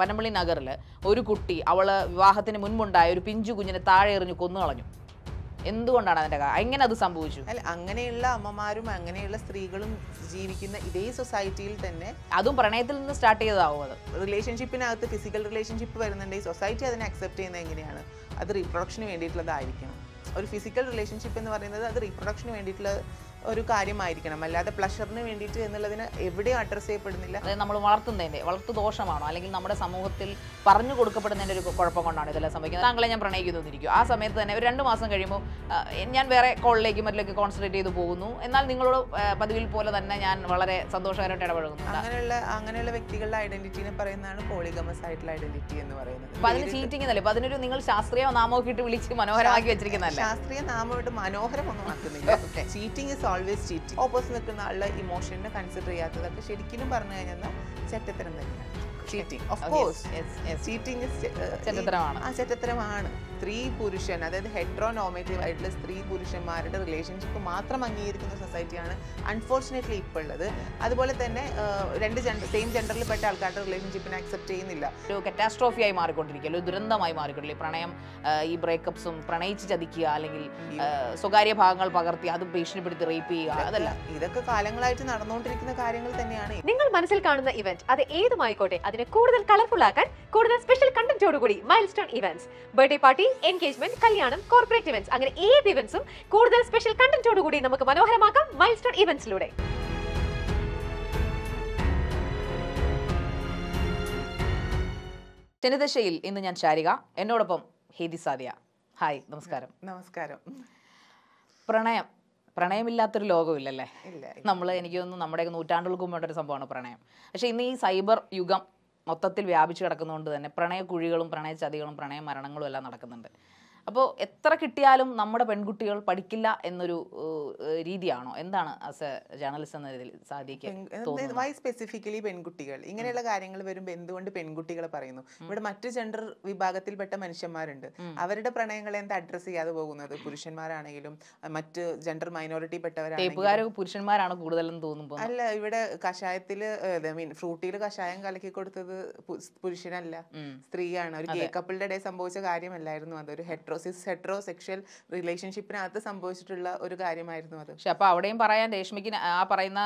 പനമ്പള്ളി നഗറിൽ ഒരു കുട്ടി അവൾ വിവാഹത്തിന് മുൻപുണ്ടായ ഒരു പിഞ്ചു കുഞ്ഞിനെ താഴെ എറിഞ്ഞു കൊന്നു കളഞ്ഞു എന്തുകൊണ്ടാണ് അതിന്റെ എങ്ങനെ അത് സംഭവിച്ചു അല്ല അങ്ങനെയുള്ള അമ്മമാരും അങ്ങനെയുള്ള സ്ത്രീകളും ജീവിക്കുന്ന ഇതേ സൊസൈറ്റിയിൽ തന്നെ അതും പ്രണയത്തിൽ നിന്ന് സ്റ്റാർട്ട് ചെയ്തതാവും അത് റിലേഷൻഷിപ്പിനകത്ത് ഫിസിക്കൽ റിലേഷൻഷിപ്പ് ഈ സൊസൈറ്റി അതിനെ അക്സെപ്റ്റ് ചെയ്യുന്നത് എങ്ങനെയാണ് അത് റീപ്രൊഡക്ഷന് വേണ്ടിയിട്ടുള്ളതായിരിക്കണം ഒരു ഫിസിക്കൽ റിലേഷൻഷിപ്പ് എന്ന് പറയുന്നത് അത് റീപ്രൊഡക്ഷന് വേണ്ടിയിട്ടുള്ള ഒരു കാര്യമായിരിക്കണം അല്ലാതെ പ്ലഷറിന് വേണ്ടിയിട്ട് എന്നുള്ളതിന് എവിടെയും അഡ്രസ്സ് ചെയ്യപ്പെടുന്നില്ല അതായത് നമ്മൾ വളർത്തുന്നതിന്റെ വളർത്തു ദോഷമാണോ അല്ലെങ്കിൽ നമ്മുടെ സമൂഹത്തിൽ പറഞ്ഞു കൊടുക്കപ്പെടുന്നതിന്റെ ഒരു കുഴപ്പം കൊണ്ടാണ് ഇതെല്ലാം സംഭവിക്കുന്നത് താങ്കളെ ഞാൻ പ്രണയിക്കുന്നു ആ സമയത്ത് തന്നെ ഒരു രണ്ട് മാസം കഴിയുമ്പോൾ ഞാൻ വേറെ കോളിലേക്ക് മറ്റിലേക്ക് കോൺസെൻട്രേറ്റ് ചെയ്തു പോകുന്നു എന്നാൽ നിങ്ങളോട് പതിവിൽ പോലെ തന്നെ ഞാൻ വളരെ സന്തോഷകരമായിട്ട് ഇടപഴകുന്നു അങ്ങനെയുള്ള അങ്ങനെയുള്ള വ്യക്തികളുടെ ഐഡന്റിറ്റിനെ പറയുന്നതാണ് പോളിഗമസ് ആയിട്ടുള്ള ഐഡന്റിറ്റി എന്ന് പറയുന്നത് അപ്പൊ അതിന് ചീറ്റിംഗ് അല്ലേ അപ്പൊ അതിനൊരു നിങ്ങൾ ശാസ്ത്രീയ നാമമൊക്കെ ഇട്ട് വിളിച്ച് മനോഹരമാക്കി വെച്ചിരിക്കുന്നതല്ലേ ശാസ്ത്രീയ നാമം ഇട്ട് മനോഹരമൊന്നും ആക്കുന്നില്ല ഇഷ്ടം cheating is always cheating opposite നിൽക്കുന്ന ആളുടെ ഇമോഷനെ കൺസിഡർ ചെയ്യാത്തതൊക്കെ ശരിക്കും പറഞ്ഞു കഴിഞ്ഞാൽ ചെറ്റത്തരം തന്നെയാണ് ചീറ്റിംഗ് ഓഫ് കോഴ്സ് ചീറ്റിംഗ് ചെറ്റത്തരമാണ് ആ ചെറ്റത്തരമാണ് സ്ത്രീ പുരുഷൻ അതായത് ഹെട്രോനോമേറ്റീവ് ആയിട്ടുള്ള സ്ത്രീ പുരുഷന്മാരുടെ റിലേഷൻഷിപ്പ് മാത്രം അംഗീകരിക്കുന്ന സൊസൈറ്റിയാണ് അൺഫോർച്ചുനേറ്റ്ലി ഇപ്പോൾ ഉള്ളത് അതുപോലെ തന്നെ രണ്ട് ജെൻഡർ സെയിം ജെൻഡറിൽ പെട്ട ആൾക്കാരുടെ റിലേഷൻഷിപ്പിനെ അക്സെപ്റ്റ് ചെയ്യുന്നില്ല ഒരു കറ്റാസ്ട്രോഫിയായി മാറിക്കൊണ്ടിരിക്കുകയല്ലോ ദുരന്തമായി മാറിക്കൊണ്ടില്ലേ പ്രണയം ഈ ബ്രേക്കപ്സും പ്രണയിച്ച് ചതിക്കുക അല്ലെങ്കിൽ സ്വകാര്യ ഭാഗങ്ങൾ പകർത്തി അത് ഭീഷണിപ്പെടുത്തി റേപ്പ് ചെയ്യുക അതല്ല ഇതൊക്കെ കാലങ്ങളായിട്ട് നടന്നുകൊണ്ടിരിക്കുന്ന കാര്യങ്ങൾ തന്നെയാണ് നിങ്ങൾ മനസ്സിൽ കാണുന്ന ഇവന്റ് അത് ഏതുമായിക്കോട്ടെ അതിനെ കൂടുതൽ കളർഫുൾ ആക്കാൻ കൂടുതൽ സ്പെഷ്യൽ കണ്ടന്റോടുകൂടി milestone events birthday party engagement കല്യാണം കോർപ്പറേറ്റ് ഇവന്റ്സ് അങ്ങനെ ഏത് ഇവന്റ്സും കൂടുതൽ സ്പെഷ്യൽ കൂടി നമുക്ക് മനോഹരമാക്കാം മൈൽ സ്റ്റോൺ ഇവന്റ്സിലൂടെ ജനദശയിൽ ഇന്ന് ഞാൻ ശാരിക എന്നോടൊപ്പം ഹേതി സാദിയ ഹായ് നമസ്കാരം നമസ്കാരം പ്രണയം പ്രണയമില്ലാത്തൊരു ലോകമില്ലല്ലേ നമ്മൾ എനിക്ക് തോന്നുന്നു നമ്മുടെയൊക്കെ നൂറ്റാണ്ടുകൾക്ക് മുമ്പുള്ള ഒരു സംഭവമാണ് പ്രണയം പക്ഷേ ഇന്ന് ഈ സൈബർ യുഗം മൊത്തത്തിൽ വ്യാപിച്ചു കിടക്കുന്നതുകൊണ്ട് തന്നെ പ്രണയ കുഴികളും പ്രണയ പ്രണയ മരണങ്ങളും എല്ലാം നടക്കുന്നുണ്ട് അപ്പോൾ എത്ര കിട്ടിയാലും നമ്മുടെ പെൺകുട്ടികൾ പഠിക്കില്ല എന്നൊരു രീതിയാണോ എന്താണ് ആസ് എ ജേർണലിസ്റ്റ് എന്ന രീതിയിൽ സാധിക്കുക വൈ സ്പെസിഫിക്കലി പെൺകുട്ടികൾ ഇങ്ങനെയുള്ള കാര്യങ്ങൾ വരുമ്പോൾ എന്തുകൊണ്ട് പെൺകുട്ടികളെ പറയുന്നു ഇവിടെ മറ്റു ജെൻഡർ വിഭാഗത്തിൽപ്പെട്ട മനുഷ്യന്മാരുണ്ട് അവരുടെ പ്രണയങ്ങളെ എന്താ അഡ്രസ്സ് ചെയ്യാതെ പോകുന്നത് പുരുഷന്മാരാണെങ്കിലും മറ്റ് ജെൻഡർ മൈനോറിറ്റി പെട്ടവരാണ് പുരുഷന്മാരാണ് കൂടുതലും തോന്നുമ്പോൾ അല്ല ഇവിടെ കഷായത്തിൽ മീൻ ഫ്രൂട്ടിയിൽ കഷായം കലക്കി കൊടുത്തത് പുരുഷനല്ല സ്ത്രീയാണ് ഒരു ഗേ കപ്പിളുടെ ഇടയിൽ സംഭവിച്ച കാര്യമല്ലായിരുന്നു അതൊരു ഹെട്രോ ഹെറ്ററോസിസ് ഹെട്രോ സെക്ഷൽ റിലേഷൻഷിപ്പിനകത്ത് സംഭവിച്ചിട്ടുള്ള ഒരു കാര്യമായിരുന്നു അത് പക്ഷെ അപ്പോൾ അവിടെയും പറയാൻ രേഷ്മിക്ക് ആ പറയുന്ന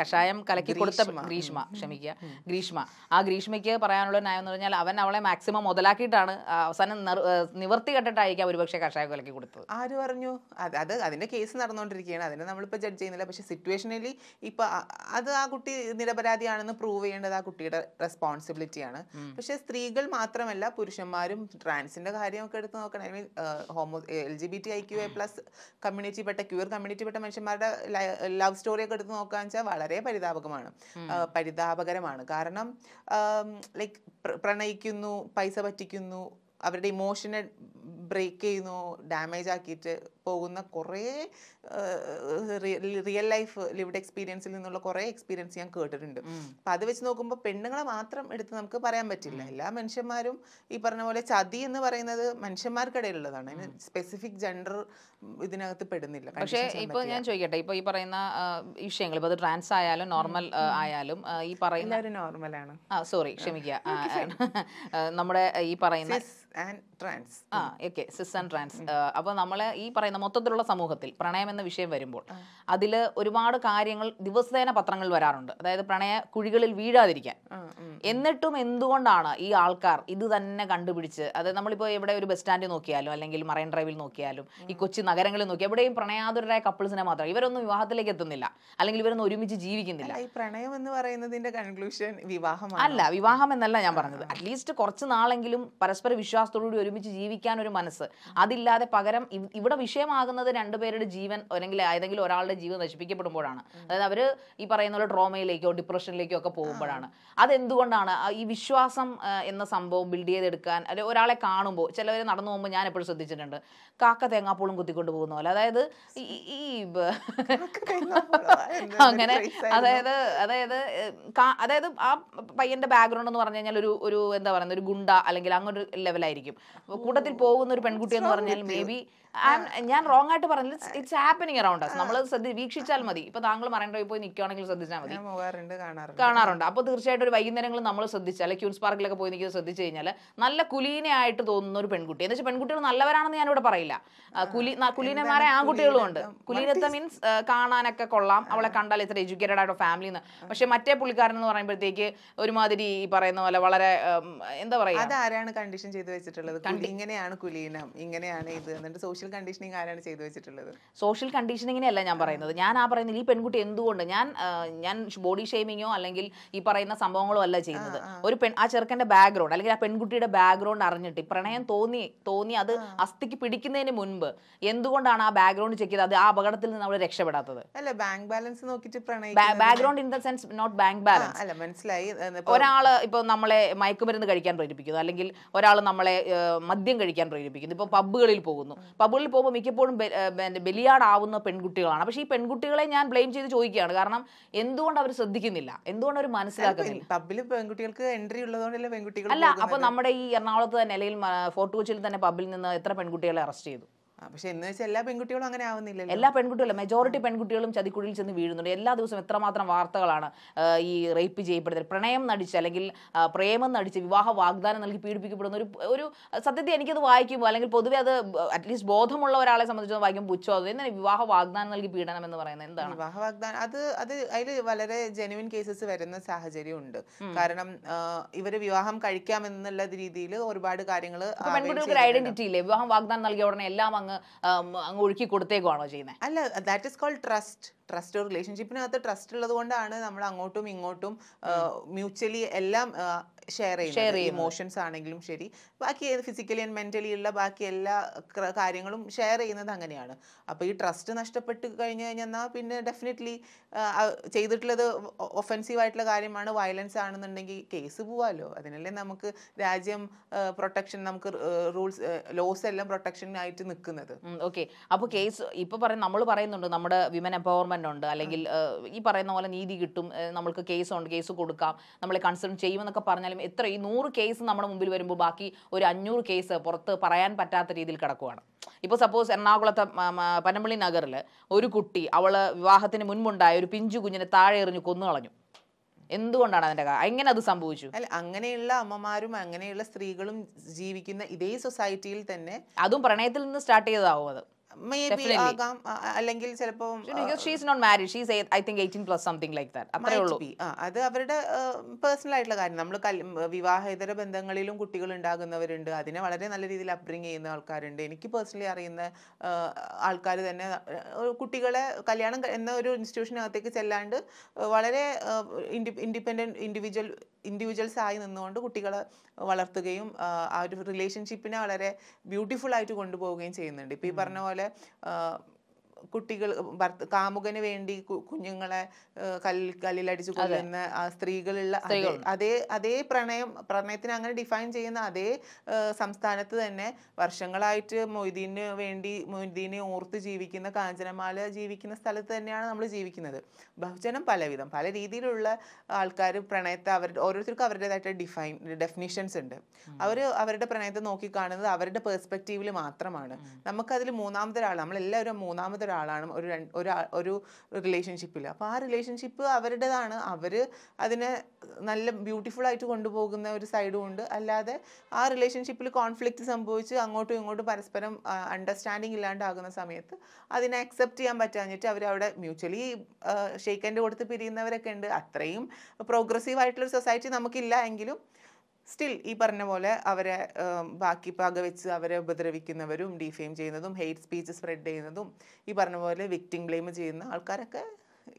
കഷായം കലക്കി കൊടുത്ത ഗ്രീഷ്മ ക്ഷമിക്കുക ഗ്രീഷ്മ ആ ഗ്രീഷ്മയ്ക്ക് പറയാനുള്ള ന്യായം എന്ന് പറഞ്ഞാൽ അവൻ അവളെ മാക്സിമം മുതലാക്കിയിട്ടാണ് അവസാനം നിവർത്തി കെട്ടിട്ടായിരിക്കാം ഒരുപക്ഷെ കഷായം കലക്കി കൊടുത്തത് ആര് പറഞ്ഞു അത് അതിന്റെ കേസ് നടന്നുകൊണ്ടിരിക്കുകയാണ് അതിനെ നമ്മളിപ്പോ ജഡ്ജ് ചെയ്യുന്നില്ല പക്ഷെ സിറ്റുവേഷനലി ഇപ്പൊ അത് ആ കുട്ടി നിരപരാധിയാണെന്ന് പ്രൂവ് ചെയ്യേണ്ടത് ആ കുട്ടിയുടെ റെസ്പോൺസിബിലിറ്റിയാണ് പക്ഷെ സ്ത്രീകൾ മാത്രമല്ല പുരുഷന്മാരും ട്രാൻസിന്റെ കാര്യമൊക്കെ എടുത്ത് നോക്കണം നോക്കണം I mean homo L G B T I Q A plus പെട്ട ക്യൂർ പെട്ട മനുഷ്യന്മാരുടെ ലവ് സ്റ്റോറിയൊക്കെ എടുത്ത് നോക്കുകയെന്ന് വെച്ചാൽ വളരെ പരിതാപകമാണ് പരിതാപകരമാണ് കാരണം ലൈക്ക് പ്രണയിക്കുന്നു പൈസ പറ്റിക്കുന്നു അവരുടെ ഇമോഷണൽ ബ്രേക്ക് ചെയ്യുന്നു ഡാമേജ് ആക്കിയിട്ട് പോകുന്ന കുറേ റിയൽ ലൈഫ് ലിവ്ഡ് എക്സ്പീരിയൻസിൽ നിന്നുള്ള കുറേ എക്സ്പീരിയൻസ് ഞാൻ കേട്ടിട്ടുണ്ട് അപ്പം അത് വെച്ച് നോക്കുമ്പോൾ പെണ്ണുങ്ങളെ മാത്രം എടുത്ത് നമുക്ക് പറയാൻ പറ്റില്ല എല്ലാ മനുഷ്യന്മാരും ഈ പറഞ്ഞ പോലെ ചതി എന്ന് പറയുന്നത് മനുഷ്യന്മാർക്കിടയിലുള്ളതാണ് അതിന് സ്പെസിഫിക് ജെൻഡർ ഇതിനകത്ത് പെടുന്നില്ല പക്ഷേ ഇപ്പോൾ ഞാൻ ചോദിക്കട്ടെ ഇപ്പോൾ ഈ പറയുന്ന വിഷയങ്ങൾ ഇപ്പോൾ അത് ട്രാൻസ് ആയാലും നോർമൽ ആയാലും ഈ പറയുന്ന ഒരു നോർമലാണ് ആ സോറി ക്ഷമിക്കുക നമ്മുടെ ഈ പറയുന്ന ട്രാൻസ് ആ ഓക്കെ സിസ് ആൻഡ് ട്രാൻസ് അപ്പോൾ നമ്മൾ ഈ പറയുന്ന മൊത്തത്തിലുള്ള സമൂഹത്തിൽ പ്രണയം എന്ന വിഷയം വരുമ്പോൾ അതിൽ ഒരുപാട് കാര്യങ്ങൾ ദിവസേന പത്രങ്ങളിൽ വരാറുണ്ട് അതായത് പ്രണയ കുഴികളിൽ വീഴാതിരിക്കാൻ എന്നിട്ടും എന്തുകൊണ്ടാണ് ഈ ആൾക്കാർ ഇത് തന്നെ കണ്ടുപിടിച്ച് അതായത് നമ്മളിപ്പോൾ എവിടെ ഒരു ബസ് സ്റ്റാൻഡിൽ നോക്കിയാലും അല്ലെങ്കിൽ മറൈൻ ഡ്രൈവിൽ നോക്കിയാലും ഈ കൊച്ചി നഗരങ്ങളിൽ നോക്കി എവിടെയും പ്രണയാതുരായ കപ്പിൾസിനെ മാത്രം ഇവരൊന്നും വിവാഹത്തിലേക്ക് എത്തുന്നില്ല അല്ലെങ്കിൽ ഇവരൊന്നും ഒരുമിച്ച് ജീവിക്കുന്നില്ല ഈ പ്രണയം എന്ന് പറയുന്നതിന്റെ കൺക്ലൂഷൻ വിവാഹം അല്ല വിവാഹം എന്നല്ല ഞാൻ പറഞ്ഞത് അറ്റ്ലീസ്റ്റ് കുറച്ച് നാളെങ്കിലും പരസ്പര വിശ്വാസത്തോടുകൂടി ഒരുമിച്ച് ജീവിക്കാൻ ഒരു മനസ്സ് അതില്ലാതെ പകരം ഇവിടെ വിഷയമാകുന്നത് രണ്ടുപേരുടെ ജീവൻ അല്ലെങ്കിൽ ഏതെങ്കിലും ഒരാളുടെ ജീവൻ നശിപ്പിക്കപ്പെടുമ്പോഴാണ് അതായത് അവർ ഈ പറയുന്ന ഡ്രോമയിലേക്കോ ട്രോമയിലേക്കോ ഡിപ്രഷനിലേക്കോ ഒക്കെ പോകുമ്പോഴാണ് അതെന്തുകൊണ്ടാണ് ഈ വിശ്വാസം എന്ന സംഭവം ബിൽഡ് ചെയ്തെടുക്കാൻ അല്ലെ ഒരാളെ കാണുമ്പോൾ ചിലവർ നടന്നു പോകുമ്പോൾ ഞാൻ എപ്പോഴും ശ്രദ്ധിച്ചിട്ടുണ്ട് കാക്ക തേങ്ങാപ്പൂളും കുത്തിക്കൊണ്ട് പോകുന്ന പോലെ അതായത് ഈ അങ്ങനെ അതായത് അതായത് അതായത് ആ പയ്യന്റെ ബാക്ക്ഗ്രൗണ്ട് എന്ന് പറഞ്ഞു കഴിഞ്ഞാൽ ഒരു ഒരു എന്താ പറയുന്നത് ഒരു ഗുണ്ട അല്ലെങ്കിൽ അങ്ങോട്ട് ലെവലായിരിക്കും കൂട്ടത്തിൽ പോകുന്ന ഒരു പെൺകുട്ടി എന്ന് പറഞ്ഞാൽ മേ ബി ഞാൻ റോങ് ആയിട്ട് പറഞ്ഞില്ല ഇറ്റ്സ് ഹാപ്പനിങ് അറൌണ്ട് നമ്മൾ ശ്രദ്ധ വീക്ഷിച്ചാൽ മതി ഇപ്പൊ താങ്കൾ മറൈൻഡ്രൈവ് പോയി നിൽക്കുകയാണെങ്കിൽ ശ്രദ്ധിച്ചാൽ മതി കാണാറുണ്ട് അപ്പൊ തീർച്ചയായിട്ടും ഒരു വൈകുന്നേരങ്ങൾ നമ്മൾ ശ്രദ്ധിച്ചാൽ ക്യൂൻസ് പാർക്കിലൊക്കെ പോയി നിൽക്കുന്നത് ശ്രദ്ധിച്ചു കഴിഞ്ഞാൽ നല്ല കുലീനയായിട്ട് തോന്നുന്ന ഒരു പെൺകുട്ടി എന്ന് വെച്ചാൽ പെൺകുട്ടികൾ നല്ലവരാണെന്ന് ഞാനിവിടെ പറയില്ല കുലി കുലീനമാരെ ആൺകുട്ടികളും ഉണ്ട് കുലീനത്ത മീൻസ് കാണാനൊക്കെ കൊള്ളാം അവളെ കണ്ടാൽ ഇത്ര എഡ്യൂക്കേറ്റഡ് ആയിട്ട് ഫാമിലി എന്ന് പക്ഷെ മറ്റേ പുള്ളിക്കാരൻ എന്ന് പറയുമ്പോഴത്തേക്ക് ഒരുമാതിരി ഈ പറയുന്ന പോലെ വളരെ എന്താ പറയാ അതാരാണ് കണ്ടീഷൻ ചെയ്തു വെച്ചിട്ടുള്ളത് ഇങ്ങനെയാണ് കുലീനം ഇങ്ങനെയാണ് ഇത് എന്നിട്ട് സോഷ്യൽ കണ്ടീഷനിങ് ആരാണ് ചെയ്തു വെച്ചിട്ടുള്ളത് സോഷ്യൽ കണ്ടീഷനിങ്ങിനെയല്ല ഞാൻ പറയുന്നത് ഞാൻ ആ പറയുന്നത് ഈ പെൺകുട്ടി എന്തുകൊണ്ട് ഞാൻ ഞാൻ ബോഡി ഷെയ്മിങ്ങോ അല്ലെങ്കിൽ ഈ പറയുന്ന സംഭവങ്ങളോ അല്ല ചെയ്യുന്നത് ഒരു പെൺ ആ ചെറുക്കന്റെ ബാക്ക്ഗ്രൗണ്ട് അല്ലെങ്കിൽ ആ പെൺകുട്ടിയുടെ ബാക്ക്ഗ്രൗണ്ട് അറിഞ്ഞിട്ട് പ്രണയം തോന്നി തോന്നി അത് അസ്ഥിക്ക് പിടിക്കുന്നതിന് മുൻപ് എന്തുകൊണ്ടാണ് ആ ബാക്ക്ഗ്രൗണ്ട് ചെക്ക് ചെയ്തത് അത് ആ അപകടത്തിൽ നിന്ന് അവിടെ രക്ഷപ്പെടാത്തത് അല്ല ബാങ്ക് ബാലൻസ് നോക്കിയിട്ട് background in the sense not bank balance അല്ല മനസ്സിലായി ഒരാൾ ഇപ്പൊ നമ്മളെ മയക്കുമരുന്ന് കഴിക്കാൻ പ്രേരിപ്പിക്കുന്നു അല്ലെങ്കിൽ ഒരാൾ നമ്മളെ മദ്യം കഴിക്കാൻ പ്രേരിപ്പിക്കുന്നു ഇപ്പൊ പബ്ബുകളിൽ പോകുന്നു പബ്ബ് ക്ലബ്ബുകളിൽ പോകുമ്പോൾ മിക്കപ്പോഴും ബലിയാടാവുന്ന പെൺകുട്ടികളാണ് പക്ഷേ ഈ പെൺകുട്ടികളെ ഞാൻ ബ്ലെയിം ചെയ്ത് ചോദിക്കുകയാണ് കാരണം എന്തുകൊണ്ട് അവർ ശ്രദ്ധിക്കുന്നില്ല എന്തുകൊണ്ട് അവർ മനസ്സിലാക്കുന്നില്ല പബ്ലിൽ പെൺകുട്ടികൾക്ക് എൻട്രി ഉള്ളതുകൊണ്ടല്ലേ പെൺകുട്ടികൾ അല്ല അപ്പൊ നമ്മുടെ ഈ എറണാകുളത്ത് തന്നെ അല്ലെങ്കിൽ ഫോർട്ട് കൊച്ചിയിൽ തന്നെ പബ്ബിൽ നിന്ന് എത്ര പെൺകുട്ടികളെ അറസ്റ്റ് ചെയ്തു പക്ഷെ എന്ന് വെച്ചാൽ എല്ലാ പെൺകുട്ടികളും അങ്ങനെ ആവുന്നില്ല എല്ലാ പെൺകുട്ടികളും മെജോറിറ്റി പെൺകുട്ടികളും ചതിക്കുഴിയിൽ ചെന്ന് വീഴുന്നുണ്ട് എല്ലാ ദിവസവും എത്രമാത്രം വാർത്തകളാണ് ഈ റേപ്പ് ചെയ്യപ്പെടുന്നത് പ്രണയം നടിച്ച് അല്ലെങ്കിൽ പ്രേമം നടിച്ച് വിവാഹ വാഗ്ദാനം നൽകി പീഡിപ്പിക്കപ്പെടുന്ന ഒരു ഒരു സത്യത്തിൽ എനിക്കത് വായിക്കുമ്പോൾ അല്ലെങ്കിൽ പൊതുവെ അത് അറ്റ്ലീസ്റ്റ് ബോധമുള്ള ഒരാളെ സംബന്ധിച്ച് വായിക്കുമ്പോൾ പുച്ഛോ അത് എന്താണ് വിവാഹ വാഗ്ദാനം നൽകി പീഡനം എന്ന് പറയുന്നത് എന്താണ് വിവാഹ വാഗ്ദാനം അത് അത് അതിൽ വളരെ ജെനുവിൻ കേസസ് വരുന്ന സാഹചര്യമുണ്ട് കാരണം ഇവര് വിവാഹം കഴിക്കാമെന്നുള്ള രീതിയിൽ ഒരുപാട് കാര്യങ്ങൾ പെൺകുട്ടികൾക്ക് ഐഡന്റിറ്റി ഇല്ലേ വിവാഹം വാഗ്ദാനം നൽകിയ ഉടനെ എല്ലാം അങ്ങ് ഒഴുക്കി കൊടുത്തേക്കുവാണോ ചെയ്യുന്നത് അല്ല that is called trust trust റിലേഷൻഷിപ്പിനകത്ത് ട്രസ്റ്റ് ഉള്ളത് കൊണ്ടാണ് നമ്മൾ അങ്ങോട്ടും ഇങ്ങോട്ടും മ്യൂച്വലി എല്ലാം ഷെയർ ചെയ്യുന്നത് ഇമോഷൻസ് ആണെങ്കിലും ശരി ബാക്കി ഫിസിക്കലി ആൻഡ് മെന്റലി ഉള്ള ബാക്കി എല്ലാ കാര്യങ്ങളും ഷെയർ ചെയ്യുന്നത് അങ്ങനെയാണ് അപ്പോൾ ഈ ട്രസ്റ്റ് നഷ്ടപ്പെട്ട് കഴിഞ്ഞു കഴിഞ്ഞാൽ പിന്നെ ഡെഫിനറ്റ്ലി ചെയ്തിട്ടുള്ളത് ഒഫൻസീവ് ആയിട്ടുള്ള കാര്യമാണ് വയലൻസ് ആണെന്നുണ്ടെങ്കിൽ കേസ് പോവാലോ അതിനല്ലേ നമുക്ക് രാജ്യം പ്രൊട്ടക്ഷൻ നമുക്ക് റൂൾസ് ലോസ് എല്ലാം പ്രൊട്ടക്ഷൻ ആയിട്ട് നിൽക്കുന്നത് ഓക്കെ അപ്പോൾ കേസ് ഇപ്പൊ പറയുന്ന നമ്മൾ പറയുന്നുണ്ട് നമ്മുടെ വിമൻ എംപവർമെന്റ് ഗവൺമെന്റ് ഉണ്ട് അല്ലെങ്കിൽ ഈ പറയുന്ന പോലെ നീതി കിട്ടും നമ്മൾക്ക് കേസ് ഉണ്ട് കേസ് കൊടുക്കാം നമ്മളെ കൺസേൺ ചെയ്യുമെന്നൊക്കെ പറഞ്ഞാലും എത്ര ഈ നൂറ് കേസ് നമ്മുടെ മുമ്പിൽ വരുമ്പോൾ ബാക്കി ഒരു അഞ്ഞൂറ് കേസ് പുറത്ത് പറയാൻ പറ്റാത്ത രീതിയിൽ കിടക്കുവാണ് ഇപ്പോൾ സപ്പോസ് എറണാകുളത്തെ പനമ്പള്ളി നഗറിൽ ഒരു കുട്ടി അവൾ വിവാഹത്തിന് മുൻപുണ്ടായ ഒരു പിഞ്ചു കുഞ്ഞിനെ താഴെ എറിഞ്ഞു കൊന്നു കളഞ്ഞു എന്തുകൊണ്ടാണ് അതിന്റെ എങ്ങനെ അത് സംഭവിച്ചു അല്ല അങ്ങനെയുള്ള അമ്മമാരും അങ്ങനെയുള്ള സ്ത്രീകളും ജീവിക്കുന്ന ഇതേ സൊസൈറ്റിയിൽ തന്നെ അതും പ്രണയത്തിൽ നിന്ന് സ്റ്റാർട്ട് ചെയ്തതാവും അത് അല്ലെങ്കിൽ ചിലപ്പോൾ അത് അവരുടെ പേഴ്സണൽ ആയിട്ടുള്ള കാര്യം നമ്മൾ വിവാഹേതര ബന്ധങ്ങളിലും കുട്ടികൾ ഉണ്ടാകുന്നവരുണ്ട് അതിനെ വളരെ നല്ല രീതിയിൽ അപ്ബ്രിങ് ചെയ്യുന്ന ആൾക്കാരുണ്ട് എനിക്ക് പേഴ്സണലി അറിയുന്ന ആൾക്കാർ തന്നെ കുട്ടികളെ കല്യാണം എന്ന ഒരു ഇൻസ്റ്റിറ്റ്യൂഷനകത്തേക്ക് ചെല്ലാണ്ട് വളരെ ഇൻഡിപെൻഡൻറ്റ് ഇൻഡിവിജ്വൽ ഇൻഡിവിജ്വൽസ് ആയി നിന്നുകൊണ്ട് കുട്ടികളെ വളർത്തുകയും ആ ഒരു റിലേഷൻഷിപ്പിനെ വളരെ ബ്യൂട്ടിഫുൾ ആയിട്ട് കൊണ്ടുപോവുകയും ചെയ്യുന്നുണ്ട് ഇപ്പോൾ ഈ പറഞ്ഞ പോലെ കുട്ടികൾ ഭർത്ത കാമുകന് വേണ്ടി കുഞ്ഞുങ്ങളെ കല്ലിൽ കല്ലിലടിച്ചു കൊല്ലുന്ന സ്ത്രീകളുള്ള അതേ അതേ പ്രണയം പ്രണയത്തിന് അങ്ങനെ ഡിഫൈൻ ചെയ്യുന്ന അതേ സംസ്ഥാനത്ത് തന്നെ വർഷങ്ങളായിട്ട് മൊയ്തീന് വേണ്ടി മൊയ്തീനെ ഓർത്ത് ജീവിക്കുന്ന കാഞ്ചനമാല ജീവിക്കുന്ന സ്ഥലത്ത് തന്നെയാണ് നമ്മൾ ജീവിക്കുന്നത് ബഹുജനം പലവിധം പല രീതിയിലുള്ള ആൾക്കാർ പ്രണയത്തെ അവരുടെ ഓരോരുത്തർക്കും അവരുടേതായിട്ട് ഡിഫൈൻ ഡെഫിനിഷൻസ് ഉണ്ട് അവർ അവരുടെ പ്രണയത്തെ നോക്കി കാണുന്നത് അവരുടെ പെർസ്പെക്റ്റീവിൽ മാത്രമാണ് നമുക്കതിൽ മൂന്നാമതൊരാൾ നമ്മളെല്ലാവരും മൂന്നാമതൊരാൾ ഒരാളാണ് ഒരു ഒരു ഒരു റിലേഷൻഷിപ്പിൽ അപ്പോൾ ആ റിലേഷൻഷിപ്പ് അവരുടേതാണ് അവർ അതിനെ നല്ല ബ്യൂട്ടിഫുൾ ആയിട്ട് കൊണ്ടുപോകുന്ന ഒരു സൈഡും ഉണ്ട് അല്ലാതെ ആ റിലേഷൻഷിപ്പിൽ കോൺഫ്ലിക്റ്റ് സംഭവിച്ച് അങ്ങോട്ടും ഇങ്ങോട്ടും പരസ്പരം അണ്ടർസ്റ്റാൻഡിങ് ഇല്ലാണ്ടാകുന്ന സമയത്ത് അതിനെ അക്സെപ്റ്റ് ചെയ്യാൻ പറ്റാഞ്ഞിട്ട് അവർ അവിടെ മ്യൂച്വലി ഷെയ്ക്കൻ്റെ കൊടുത്ത് പിരിയുന്നവരൊക്കെ ഉണ്ട് അത്രയും പ്രോഗ്രസീവ് ആയിട്ടുള്ളൊരു സൊസൈറ്റി നമുക്കില്ല എങ്കിലും സ്റ്റിൽ ഈ പറഞ്ഞ പോലെ അവരെ ബാക്കി പക വെച്ച് അവരെ ഉപദ്രവിക്കുന്നവരും ഡിഫെയിം ചെയ്യുന്നതും ഹെയ്റ്റ് സ്പീച്ച് സ്പ്രെഡ് ചെയ്യുന്നതും ഈ പറഞ്ഞ പോലെ വിക്ടിം ബ്ലെയിം ചെയ്യുന്ന ആൾക്കാരൊക്കെ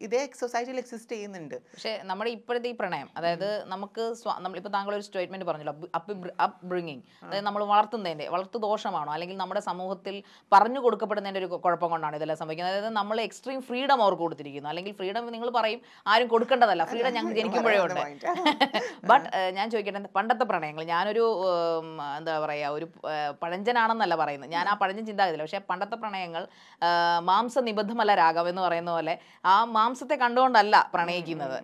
ഇതേ സൊസൈറ്റിയിൽ എക്സിസ്റ്റ് ചെയ്യുന്നുണ്ട് പക്ഷേ നമ്മുടെ ഇപ്പോഴത്തെ ഈ പ്രണയം അതായത് നമുക്ക് നമ്മളിപ്പോൾ താങ്കൾ ഒരു സ്റ്റേറ്റ്മെന്റ് പറഞ്ഞല്ലോ അപ്പ് അപ്പ് ബ്രിങ്ങിങ് അതായത് നമ്മൾ വളർത്തുന്നതിന്റെ വളർത്തു ദോഷമാണോ അല്ലെങ്കിൽ നമ്മുടെ സമൂഹത്തിൽ പറഞ്ഞു കൊടുക്കപ്പെടുന്നതിന്റെ ഒരു കുഴപ്പം കൊണ്ടാണ് ഇതെല്ലാം സംഭവിക്കുന്നത് അതായത് നമ്മൾ എക്സ്ട്രീം ഫ്രീഡം അവർക്ക് കൊടുത്തിരിക്കുന്നു അല്ലെങ്കിൽ ഫ്രീഡം നിങ്ങൾ പറയും ആരും കൊടുക്കേണ്ടതല്ല ഫ്രീഡം ഞങ്ങൾ ജനിക്കുമ്പോഴേ ഉണ്ട് ബട്ട് ഞാൻ ചോദിക്കട്ടെ പണ്ടത്തെ പ്രണയങ്ങൾ ഞാനൊരു എന്താ പറയുക ഒരു പഴഞ്ചനാണെന്നല്ല പറയുന്നത് ഞാൻ ആ പഴഞ്ചൻ ചിന്താഗതിയില്ല പക്ഷേ പണ്ടത്തെ പ്രണയങ്ങൾ മാംസ നിബന്ധമല്ല രാഗം എന്ന് പറയുന്ന പോലെ ആ മാംസത്തെ കണ്ടുകൊണ്ടല്ല പ്രണയിക്കുന്നത്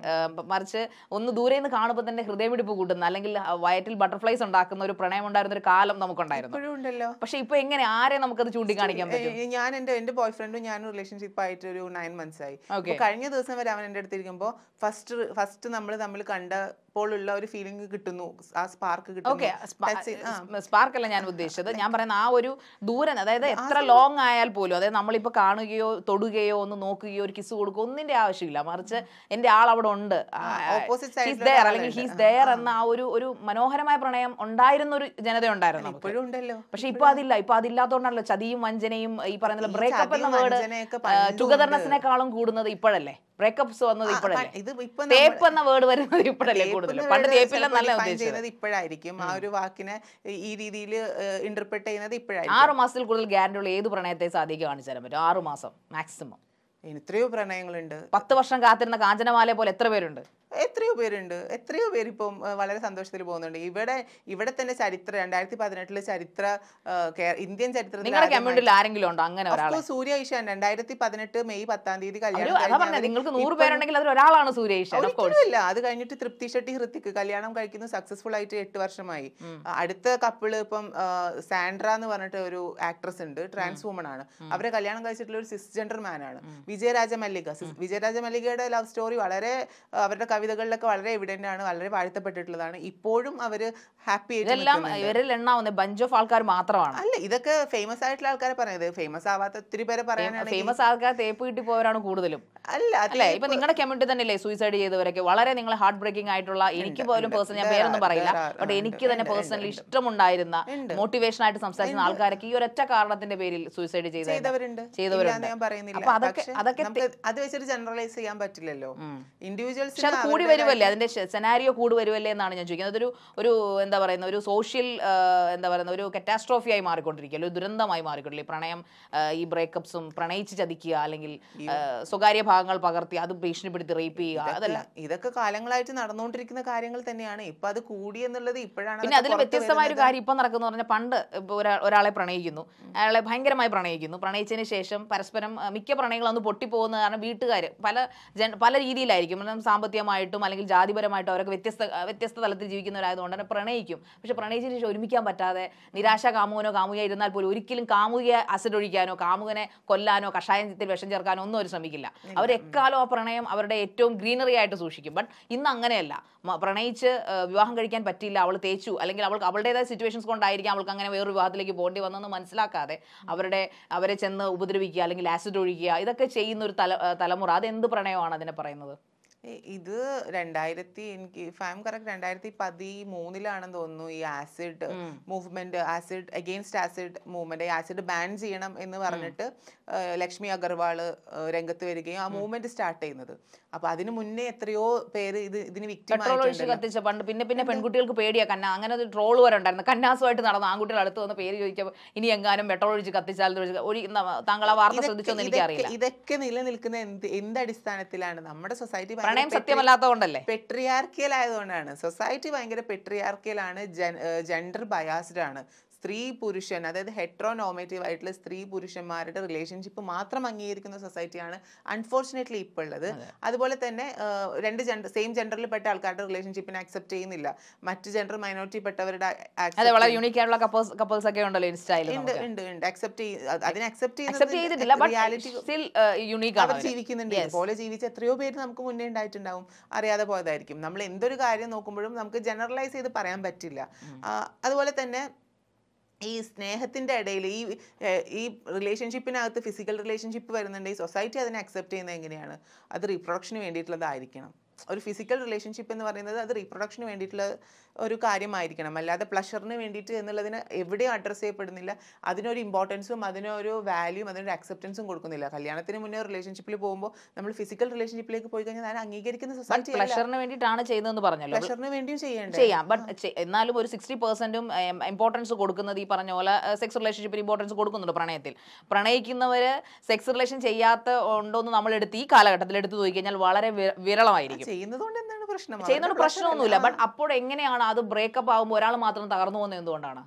മറിച്ച് ഒന്ന് ദൂരെ നിന്ന് കാണുമ്പോൾ തന്നെ ഹൃദയമിടിപ്പ് കൂട്ടുന്ന അല്ലെങ്കിൽ വയറ്റിൽ ബട്ടർഫ്ലൈസ് ഉണ്ടാക്കുന്ന ഒരു പ്രണയം ഉണ്ടായിരുന്ന ഒരു കാലം നമുക്കുണ്ടായിരുന്നു പക്ഷെ ഇപ്പൊ എങ്ങനെ ആരെ നമുക്കത് ചൂണ്ടിക്കാണിക്കാൻ പറ്റും ഞാൻ എന്റെ എന്റെ ബോയ് ഫ്രണ്ടും ഞാനും റിലേഷൻഷിപ്പ് ആയിട്ട് ഒരു നയൻ മന്ത്സ് ആയി കഴിഞ്ഞ ദിവസം വരെ അവൻ എന്റെ അടുത്തിരിക്കുമ്പോ ഫസ്റ്റ് ഫസ്റ്റ് നമ്മൾ തമ്മിൽ കണ്ട ഇപ്പോഴുള്ള ഒരു ഫീലിംഗ് കിട്ടുന്നു ആ സ്പാർക്ക് കിട്ടുന്നു സ്പാർക്ക് അല്ല ഞാൻ ഉദ്ദേശിച്ചത് ഞാൻ പറയുന്ന ആ ഒരു ദൂരം അതായത് എത്ര ലോങ് ആയാൽ പോലും അതായത് നമ്മളിപ്പോൾ കാണുകയോ തൊടുകയോ ഒന്ന് നോക്കുകയോ ഒരു കിസ് കൊടുക്കുകയോ ഒന്നിന്റെ ആവശ്യമില്ല മറിച്ച് എൻ്റെ ആൾ അവിടെ ഉണ്ട് അല്ലെങ്കിൽ ഹീസ് ദയർ എന്ന ആ ഒരു ഒരു മനോഹരമായ പ്രണയം ഉണ്ടായിരുന്ന ഒരു ജനത ഉണ്ടായിരുന്നു ഇപ്പോഴും ഉണ്ടല്ലോ പക്ഷെ ഇപ്പൊ അതില്ല ഇപ്പൊ അതില്ലാത്തോണ്ടല്ലോ ചതിയും വഞ്ചനയും ഈ പറയുന്ന ബ്രേക്കപ്പ് എന്ന വേർഡ് ടുഗദർനെസിനേക്കാളും കൂടുന്നത് ഇപ്പോഴല്ലേ ബ്രേക്കപ്സ് വന്നത് ഇപ്പോഴല്ലേ ടേപ്പ് എന്ന വേർഡ് വരുന്നത് ഇപ്പോഴല്ലേ കൂടുതൽ പണ്ട് തേപ്പില്ല നല്ല ചെയ്യുന്നത് ഇപ്പോഴായിരിക്കും ആ ഒരു വാക്കിനെ ഈ രീതിയിൽ ഇന്റർപ്രറ്റ് ചെയ്യുന്നത് ഇപ്പോഴായിരിക്കും ആറ് മാസത്തിൽ കൂടുതൽ ഗ്യാരണ്ടി ഉള്ള ഏത് പ്രണയത്തെ സാധിക്കുക കാണിച്ചു തരാൻ പറ്റും ആറ് മാസം മാക്സിമം എത്രയോ പ്രണയങ്ങളുണ്ട് പത്ത് വർഷം കാത്തിരുന്ന കാഞ്ചനമാല പോലെ എത്ര പേരുണ്ട് എത്രയോ പേരുണ്ട് എത്രയോ പേര് പേരിപ്പം വളരെ സന്തോഷത്തിൽ പോകുന്നുണ്ട് ഇവിടെ ഇവിടെ തന്നെ ചരിത്ര രണ്ടായിരത്തി പതിനെട്ടിലെ ചരിത്ര ഇന്ത്യൻ ചരിത്രത്തിൽ ആരെങ്കിലും ഉണ്ടോ അങ്ങനെ സൂര്യ ഈശാൻ രണ്ടായിരത്തി പതിനെട്ട് മെയ് പത്താം തീയതി കല്യാണം നിങ്ങൾക്ക് നൂറ് പേരുണ്ടെങ്കിൽ അതിൽ ഒരാളാണ് സൂര്യ ഈശാൻ ഇല്ല അത് കഴിഞ്ഞിട്ട് തൃപ്തി ഷെട്ടി ഹൃത്തിക്ക് കല്യാണം കഴിക്കുന്നത് സക്സസ്ഫുൾ ആയിട്ട് എട്ട് വർഷമായി അടുത്ത കപ്പിള് ഇപ്പം സാൻഡ്ര എന്ന് പറഞ്ഞിട്ട് ഒരു ആക്ട്രസ് ഉണ്ട് ട്രാൻസ് വുമൺ ആണ് അവരെ കല്യാണം കഴിച്ചിട്ടുള്ള ഒരു സിസ് ജെൻഡർ മാനാണ് ആണ് വിജയരാജ മല്ലിക വിജയരാജ മല്ലികയുടെ ലവ് സ്റ്റോറി വളരെ അവരുടെ കവി കവിതകളിലൊക്കെ വളരെ എവിഡൻ്റ് ആണ് വളരെ വാഴ്ത്തപ്പെട്ടിട്ടുള്ളതാണ് ഇപ്പോഴും അവർ ഹാപ്പി ഇതെല്ലാം ഇവരിൽ എണ്ണാവുന്ന ബഞ്ച് ഓഫ് ആൾക്കാർ മാത്രമാണ് അല്ല ഇതൊക്കെ ഫേമസ് ആയിട്ടുള്ള ആൾക്കാരെ പറയുന്നത് ഫേമസ് ആവാത്ത ഒത്തിരി പേര് പറയാനാണ് ഫേമസ് ആൾക്കാർ തേപ്പ് കിട്ടി പോയവരാണ് കൂടുതലും അല്ല അല്ലേ ഇപ്പൊ നിങ്ങളുടെ കമ്മ്യൂണിറ്റി തന്നെ അല്ലേ സൂയിസൈഡ് ചെയ്തവരൊക്കെ വളരെ നിങ്ങൾ ഹാർട്ട് ബ്രേക്കിംഗ് ആയിട്ടുള്ള എനിക്ക് പോലും പേഴ്സണൽ ഞാൻ പേരൊന്നും പറയില്ല ബട്ട് എനിക്ക് തന്നെ പേഴ്സണലി ഇഷ്ടമുണ്ടായിരുന്ന മോട്ടിവേഷൻ ആയിട്ട് സംസാരിക്കുന്ന ആൾക്കാരൊക്കെ ഈ ഒരൊറ്റ കാരണത്തിന്റെ പേരിൽ സൂയിസൈഡ് ചെയ്തവരുണ്ട് ചെയ്തവരുണ്ട് അപ്പൊ അതൊക്കെ അതൊക്കെ അത് വെച്ചിട്ട് ജനറലൈസ് ചെയ്യാൻ പറ്റില്ലല്ലോ ഇൻഡിവിജ്വൽസ് കൂടി വരുമല്ലേ അതിന്റെ സെനാരിയോ കൂടി വരുമല്ലേ എന്നാണ് ഞാൻ ചോദിക്കുന്നത് അതൊരു ഒരു എന്താ പറയുന്ന ഒരു സോഷ്യൽ എന്താ പറയുന്ന ഒരു ആയി മാറിക്കൊണ്ടിരിക്കുകയല്ലോ ഒരു ദുരന്തമായി മാറിക്കൊണ്ടില്ലേ പ്രണയം ഈ ബ്രേക്കപ്സും പ്രണയിച്ച് ചതിക്കുക അല്ലെങ്കിൽ സ്വകാര്യ ഭാഗങ്ങൾ പകർത്തി അത് ഭീഷണിപ്പെടുത്തി റേപ്പ് ചെയ്യുക അതല്ല ഇതൊക്കെ കാലങ്ങളായിട്ട് നടന്നുകൊണ്ടിരിക്കുന്ന കാര്യങ്ങൾ തന്നെയാണ് ഇപ്പൊ അത് കൂടി എന്നുള്ളത് ഇപ്പോഴാണ് പിന്നെ അതിൽ വ്യത്യസ്തമായ ഒരു കാര്യം ഇപ്പൊ നടക്കുന്നു പറഞ്ഞാൽ പണ്ട് ഒരാളെ പ്രണയിക്കുന്നു അയാളെ ഭയങ്കരമായി പ്രണയിക്കുന്നു പ്രണയിച്ചതിന് ശേഷം പരസ്പരം മിക്ക പ്രണയങ്ങളും ഒന്ന് പൊട്ടിപ്പോകുന്ന കാരണം വീട്ടുകാർ പല പല രീതിയിലായിരിക്കും സാമ്പത്തികമായി ആയിട്ടും അല്ലെങ്കിൽ ജാതിപരമായിട്ടും അവരൊക്കെ വ്യത്യസ്ത വ്യത്യസ്ത തലത്തിൽ ജീവിക്കുന്നവരായതുകൊണ്ട് തന്നെ പ്രണയിക്കും പക്ഷെ പ്രണയിച്ചതിന് ശേഷം ഒരുമിക്കാൻ പറ്റാതെ നിരാശ കാമുകനോ കാമുകയോ ഇരുന്നാൽ പോലും ഒരിക്കലും കാമുകയെ അസിഡ് ഒഴിക്കാനോ കാമുകനെ കൊല്ലാനോ കഷായത്തിൽ വിഷം ചേർക്കാനോ ഒന്നും അവർ ശ്രമിക്കില്ല അവരെക്കാലം ആ പ്രണയം അവരുടെ ഏറ്റവും ഗ്രീനറി ആയിട്ട് സൂക്ഷിക്കും ബട്ട് ഇന്ന് അങ്ങനെയല്ല പ്രണയിച്ച് വിവാഹം കഴിക്കാൻ പറ്റിയില്ല അവൾ തേച്ചു അല്ലെങ്കിൽ അവൾക്ക് അവളുടേതായ സിറ്റുവേഷൻസ് കൊണ്ടായിരിക്കാം അവൾക്ക് അങ്ങനെ വേറൊരു വിവാഹത്തിലേക്ക് പോകേണ്ടി വന്നെന്ന് മനസ്സിലാക്കാതെ അവരുടെ അവരെ ചെന്ന് ഉപദ്രവിക്കുക അല്ലെങ്കിൽ ആസിഡ് ഒഴിക്കുക ഇതൊക്കെ ചെയ്യുന്ന ഒരു തല തലമുറ അത് എന്ത് പ്രണയമാണ് അതിനെ പറയുന്നത് ഇത് രണ്ടായിരത്തി എനിക്ക് ഫാം കറക്റ്റ് രണ്ടായിരത്തി പതിമൂന്നിലാണെന്ന് തോന്നുന്നു ഈ acid movement acid against acid movement ഈ ആസിഡ് ബാൻ ചെയ്യണം എന്ന് പറഞ്ഞിട്ട് ലക്ഷ്മി അഗർവാൾ രംഗത്ത് വരികയും ആ മൂവ്മെന്റ് സ്റ്റാർട്ട് ചെയ്യുന്നത് അപ്പൊ അതിന് മുന്നേ എത്രയോ പേര് ഇത് ഇതിന് കത്തിച്ച പണ്ട് പിന്നെ പിന്നെ പെൺകുട്ടികൾക്ക് പേടിയാ കന്ന അങ്ങനെ ഒരു ട്രോൾ വരെ ഉണ്ടായിരുന്നു കന്നാസുമായിട്ട് നടന്ന ആൺകുട്ടികൾ അടുത്ത് വന്ന് പേര് ചോദിക്കുമ്പോൾ ഇനി എങ്ങാനും പെട്രോൾ ഒഴിച്ച് കത്തിച്ചാൽ താങ്കൾ ആ വാർത്ത എന്ന് എനിക്കറിയില്ല ഇതൊക്കെ നിലനിൽക്കുന്ന എന്ത് എന്ത് അടിസ്ഥാനത്തിലാണ് നമ്മുടെ സൊസൈറ്റി പ്രണയം സത്യമല്ലാത്തതുകൊണ്ടല്ലേ പെട്രിയാർക്കിയൽ ആയതുകൊണ്ടാണ് സൊസൈറ്റി ഭയങ്കര പെട്രിയാർക്കിയലാണ് ജെൻഡർ ബയാസ്ഡ് ആണ് സ്ത്രീ പുരുഷൻ അതായത് ഹെട്രോനോമേറ്റീവ് ആയിട്ടുള്ള സ്ത്രീ പുരുഷന്മാരുടെ റിലേഷൻഷിപ്പ് മാത്രം അംഗീകരിക്കുന്ന സൊസൈറ്റിയാണ് അൺഫോർച്ചുനേറ്റ്ലി ഇപ്പോൾ ഉള്ളത് അതുപോലെ തന്നെ രണ്ട് ജെൻഡർ സെയിം ജെൻഡറിൽ പെട്ട ആൾക്കാരുടെ റിലേഷൻഷിപ്പിനെ അക്സെപ്റ്റ് ചെയ്യുന്നില്ല മറ്റ് ജെൻഡർ മൈനോറിറ്റി പെട്ടവരുടെ വളരെ ആയിട്ടുള്ള ഒക്കെ ഉണ്ടല്ലോ ഉണ്ട് ഉണ്ട് അക്സെപ്റ്റ് അതിനെ അക്സെപ്റ്റ് ജീവിക്കുന്നുണ്ട് ജീവിച്ച എത്രയോ പേര് നമുക്ക് മുന്നേ ഉണ്ടായിട്ടുണ്ടാവും അറിയാതെ പോയതായിരിക്കും നമ്മൾ എന്തൊരു കാര്യം നോക്കുമ്പോഴും നമുക്ക് ജനറലൈസ് ചെയ്ത് പറയാൻ പറ്റില്ല അതുപോലെ തന്നെ ഈ സ്നേഹത്തിൻ്റെ ഇടയിൽ ഈ ഈ റിലേഷൻഷിപ്പിനകത്ത് ഫിസിക്കൽ റിലേഷൻഷിപ്പ് വരുന്നുണ്ട് ഈ സൊസൈറ്റി അതിനെ അക്സെപ്റ്റ് ചെയ്യുന്നത് എങ്ങനെയാണ് അത് റീപ്രൊഡക്ഷന് വേണ്ടിയിട്ടുള്ളതായിരിക്കണം ഒരു ഫിസിക്കൽ റിലേഷൻഷിപ്പ് എന്ന് പറയുന്നത് അത് റീപ്രൊഡക്ഷന് വേണ്ടിയിട്ടുള്ള ഒരു കാര്യമായിരിക്കണം അല്ലാതെ പ്ലഷറിന് വേണ്ടിയിട്ട് എന്നുള്ളതിന് എവിടെയും അഡ്രസ്സ് ചെയ്യപ്പെടുന്നില്ല അതിനൊരു ഇമ്പോർട്ടൻസും അതിനൊരു വാല്യൂം അതിനൊരു അക്സെപ്റ്റൻസും കൊടുക്കുന്നില്ല കല്യാണത്തിന് മുന്നേ റിലേഷൻഷിപ്പിൽ പോകുമ്പോൾ നമ്മൾ ഫിസിക്കൽ റിലേഷൻഷിപ്പിലേക്ക് പോയി കഴിഞ്ഞാൽ അംഗീകരിക്കുന്ന സൊസൈറ്റി പ്ലഷറിന് വേണ്ടിയിട്ടാണ് ചെയ്യുന്നതെന്ന് പറഞ്ഞല്ലോ പ്ലഷറിന് വേണ്ടിയും ചെയ്യേണ്ടത് ചെയ്യാം ബട്ട് എന്നാലും ഒരു സിക്സ്റ്റി പെർസെൻറ്റും ഇമ്പോർട്ടൻസ് കൊടുക്കുന്നത് ഈ പറഞ്ഞ പോലെ സെക്സ് റിലേഷൻഷിപ്പിന് ഇമ്പോർട്ടൻസ് കൊടുക്കുന്നുണ്ട് പ്രണയത്തിൽ പ്രണയിക്കുന്നവർ സെക്സ് റിലേഷൻ ചെയ്യാത്ത ഉണ്ടോ എന്ന് നമ്മൾ എടുത്ത് ഈ കാലഘട്ടത്തിൽ എടുത്ത് നോക്കി കഴിഞ്ഞാൽ വളരെ വിരളമായിരിക്കും ചെയ്യുന്നതുകൊണ്ട് പ്രശ്നം ചെയ്യുന്നതുകൊണ്ട് പ്രശ്നമൊന്നുമില്ല ബട്ട് അപ്പോൾ എങ്ങനെയാണ് അത് ബ്രേക്കപ്പ് ആകുമ്പോൾ ഒരാൾ മാത്രം തകർന്നു പോകുന്നത് എന്തുകൊണ്ടാണ്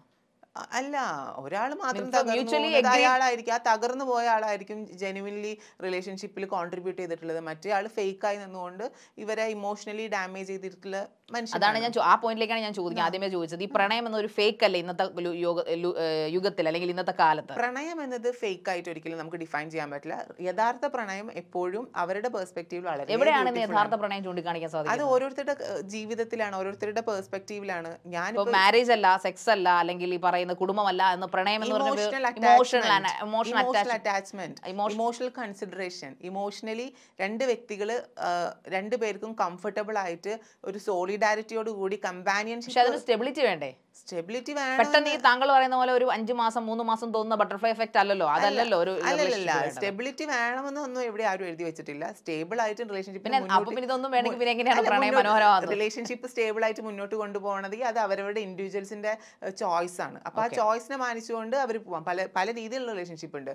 അല്ല ഒരാൾ മാത്രം തകർന്നു അയാളായിരിക്കും ആ തകർന്നു പോയ ആളായിരിക്കും ജെനുവിൻലി റിലേഷൻഷിപ്പിൽ കോൺട്രിബ്യൂട്ട് ചെയ്തിട്ടുള്ളത് മറ്റേ ആൾ ഫേക്കായി നിന്നുകൊണ്ട് ഇവരെ ഇമോഷണലി ഡാമേജ് ചെയ്തിട്ടുള്ള മനുഷ്യൻ അതാണ് ഞാൻ ആ പോയിന്റിലേക്കാണ് ഞാൻ ചോദിക്കുന്നത് ആദ്യമേ ചോദിച്ചത് ഈ പ്രണയം എന്നൊരു ഫേക്ക് അല്ലേ ഇന്നത്തെ യുഗത്തിൽ അല്ലെങ്കിൽ ഇന്നത്തെ കാലത്ത് പ്രണയം എന്നത് ഫേക്ക് ആയിട്ട് ഒരിക്കലും നമുക്ക് ഡിഫൈൻ ചെയ്യാൻ പറ്റില്ല യഥാർത്ഥ പ്രണയം എപ്പോഴും അവരുടെ പെർസ്പെക്ടീവ് വളരെ എവിടെയാണ് യഥാർത്ഥ പ്രണയം ചൂണ്ടിക്കാണിക്കാൻ സാധിക്കും അത് ഓരോരുത്തരുടെ ജീവിതത്തിലാണ് ഓരോരുത്തരുടെ പെർസ്പെക്റ്റീവിലാണ് ഞാൻ മാരേജ് അല്ല സെക്സ് അല്ല അല്ലെങ്കിൽ ഈ പറയുന്ന പറയുന്നത് കുടുംബമല്ല എന്ന് പ്രണയം എന്ന് പറയുന്നത് ഇമോഷണൽ കൺസിഡറേഷൻ ഇമോഷണലി രണ്ട് വ്യക്തികൾ രണ്ടുപേർക്കും കംഫർട്ടബിൾ ആയിട്ട് ഒരു സോളിഡാരിറ്റിയോട് കൂടി കമ്പാനിയൻഷിപ്പ് സ്റ്റെബിലിറ്റി വേണ്ടേ സ്റ്റെബിലിറ്റി പെട്ടെന്ന് ഈ താങ്കൾ പറയുന്ന പോലെ ഒരു അഞ്ചു മാസം മൂന്ന് മാസം തോന്നുന്ന ബട്ടർഫ്ലൈ എഫക്റ്റ് അല്ലല്ലോ അതല്ലല്ലോ ഒരു അല്ലല്ല സ്റ്റെബിലിറ്റി വേണമെന്നൊന്നും എവിടെ ആരും എഴുതി വെച്ചിട്ടില്ല സ്റ്റേബിൾ ആയിട്ട് റിലേഷൻഷിപ്പ് ഇതൊന്നും വേണമെങ്കിൽ പിന്നെ എങ്ങനെയാണ് പ്രണയ റിലേഷൻഷിപ്പ് സ്റ്റേബിൾ ആയിട്ട് മുന്നോട്ട് കൊണ്ടുപോകണമെങ്കിൽ അത് അവരവരുടെ ഇൻഡിവിജ്വൽസിന്റെ ചോയ്സ് ആണ് അപ്പൊ ആ ചോയ്സിനെ മാനിച്ചുകൊണ്ട് അവർ പോവാം പല പല രീതിയിലുള്ള റിലേഷൻഷിപ്പ് ഉണ്ട്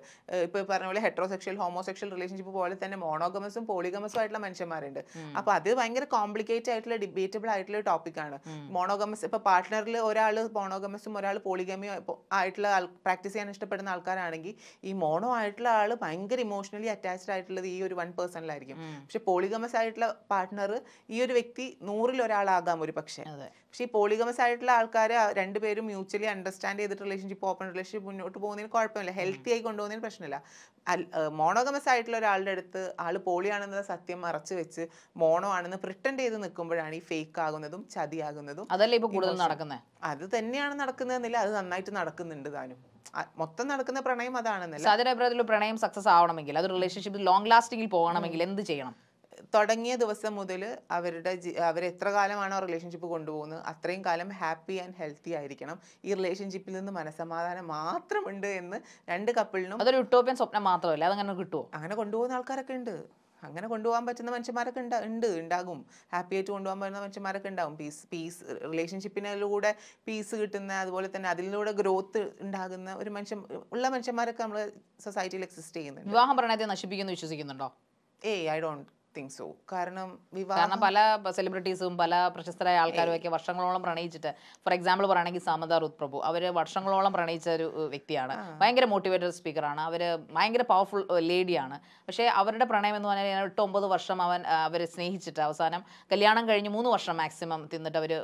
ഇപ്പൊ പറഞ്ഞ പോലെ ഹെട്രോസെക്ഷൽ ഹോമോസെക്ഷൽ റിലേഷൻഷിപ്പ് പോലെ തന്നെ മോണോഗമസും പോളിഗമസും ആയിട്ടുള്ള മനുഷ്യന്മാരുണ്ട് അപ്പൊ അത് ഭയങ്കര കോംപ്ലിക്കേറ്റ് ആയിട്ടുള്ള ഡിബേറ്റബിൾ ആയിട്ടുള്ള ടോപ്പിക്കാണ് മോണോഗമസ് ഇപ്പൊ പാർട്ട്ണറിൽ ഒരാൾ ഒരാൾ മോണോഗമസും ഒരാൾ പോളിഗമിയോ ആയിട്ടുള്ള പ്രാക്ടീസ് ചെയ്യാൻ ഇഷ്ടപ്പെടുന്ന ആൾക്കാരാണെങ്കിൽ ഈ മോണോ ആയിട്ടുള്ള ആൾ ഭയങ്കര ഇമോഷണലി അറ്റാച്ച്ഡ് ആയിട്ടുള്ളത് ഈ ഒരു വൺ പേഴ്സണിലായിരിക്കും പക്ഷെ പോളിഗമസ് ആയിട്ടുള്ള പാർട്ട്ണർ ഈ ഒരു വ്യക്തി നൂറിൽ ഒരാളാകാം ഒരു പക്ഷേ പക്ഷേ ഈ പോളിഗമസ് ആയിട്ടുള്ള ആൾക്കാർ രണ്ടുപേരും മ്യൂച്വലി അണ്ടർസ്റ്റാൻഡ് ചെയ്തിട്ട് റിലേഷൻഷിപ്പ് ഓപ്പൺ റിലേഷൻഷിപ്പ് മുന്നോട്ട് പോകുന്നതിന് കുഴപ്പമില്ല ഹെൽത്തി ആയി കൊണ്ടുപോകുന്നതിന് പ്രശ്നമില്ല മോണോഗമസ് ആയിട്ടുള്ള ഒരാളുടെ അടുത്ത് ആൾ പോളിയാണെന്ന സത്യം മറച്ചു വെച്ച് മോണോ ആണെന്ന് പ്രിട്ടൻഡ് ചെയ്ത് നിൽക്കുമ്പോഴാണ് ഈ ഫേക്ക് ആകുന്നതും ചതിയാകുന്നതും അതല്ലേ ഇപ്പോൾ കൂടുതൽ നടക്കുന്നത് അത് തന്നെയാണ് നടക്കുന്നതെന്നില്ല അത് നന്നായിട്ട് നടക്കുന്നുണ്ട് താനും മൊത്തം നടക്കുന്ന പ്രണയം അതാണെന്നല്ല പ്രണയം സക്സസ് ആവണമെങ്കിൽ അത് റിലേഷൻഷിപ്പ് ലോങ് ലാസ്റ്റിംഗിൽ പോകണമെങ്കിൽ എന്ത് ചെയ്യണം തുടങ്ങിയ ദിവസം മുതൽ അവരുടെ അവർ എത്ര കാലമാണ് റിലേഷൻഷിപ്പ് കൊണ്ടുപോകുന്നത് അത്രയും കാലം ഹാപ്പി ആൻഡ് ഹെൽത്തി ആയിരിക്കണം ഈ റിലേഷൻഷിപ്പിൽ നിന്ന് മനസമാധാനം മാത്രമുണ്ട് എന്ന് രണ്ട് കപ്പിളിനും അതൊരു യൂട്ടോപ്യൻ സ്വപ്നം മാത്രമല്ല അതങ്ങനെ കിട്ടുമോ അങ്ങനെ കൊണ്ടുപോകുന്ന ആൾക്കാരൊക്കെ ഉണ്ട് അങ്ങനെ കൊണ്ടുപോകാൻ പറ്റുന്ന മനുഷ്യന്മാരൊക്കെ ഉണ്ട് ഉണ്ട് ഉണ്ടാകും ഹാപ്പി ആയിട്ട് കൊണ്ടുപോകാൻ പറ്റുന്ന മനുഷ്യന്മാരൊക്കെ ഉണ്ടാകും പീസ് പീസ് റിലേഷൻഷിപ്പിനിലൂടെ പീസ് കിട്ടുന്ന അതുപോലെ തന്നെ അതിലൂടെ ഗ്രോത്ത് ഉണ്ടാകുന്ന ഒരു മനുഷ്യൻ ഉള്ള മനുഷ്യന്മാരൊക്കെ നമ്മൾ സൊസൈറ്റിയിൽ എക്സിസ്റ്റ് ചെയ്യുന്നുണ്ട് വിവാഹം പ്രണയത്തെ നശിപ്പിക്കുന്നു വിശ്വസിക്കുന്നുണ്ടോ ഏയ് ഐ ഡോണ്ട് തിങ്ക് സോ കാരണം കാരണം പല സെലിബ്രിറ്റീസും പല പ്രശസ്തരായ ആൾക്കാരും ഒക്കെ വർഷങ്ങളോളം പ്രണയിച്ചിട്ട് ഫോർ എക്സാമ്പിൾ പറയുകയാണെങ്കിൽ സമദാർ റുത് പ്രഭു അവർ വർഷങ്ങളോളം പ്രണയിച്ച ഒരു വ്യക്തിയാണ് ഭയങ്കര മോട്ടിവേറ്റഡ് സ്പീക്കറാണ് അവര് ഭയങ്കര പവർഫുൾ ലേഡിയാണ് പക്ഷേ അവരുടെ പ്രണയം എന്ന് പറഞ്ഞാൽ എട്ട് ഒമ്പത് വർഷം അവൻ അവരെ സ്നേഹിച്ചിട്ട് അവസാനം കല്യാണം കഴിഞ്ഞ് മൂന്ന് വർഷം മാക്സിമം തിന്നിട്ട് അവര്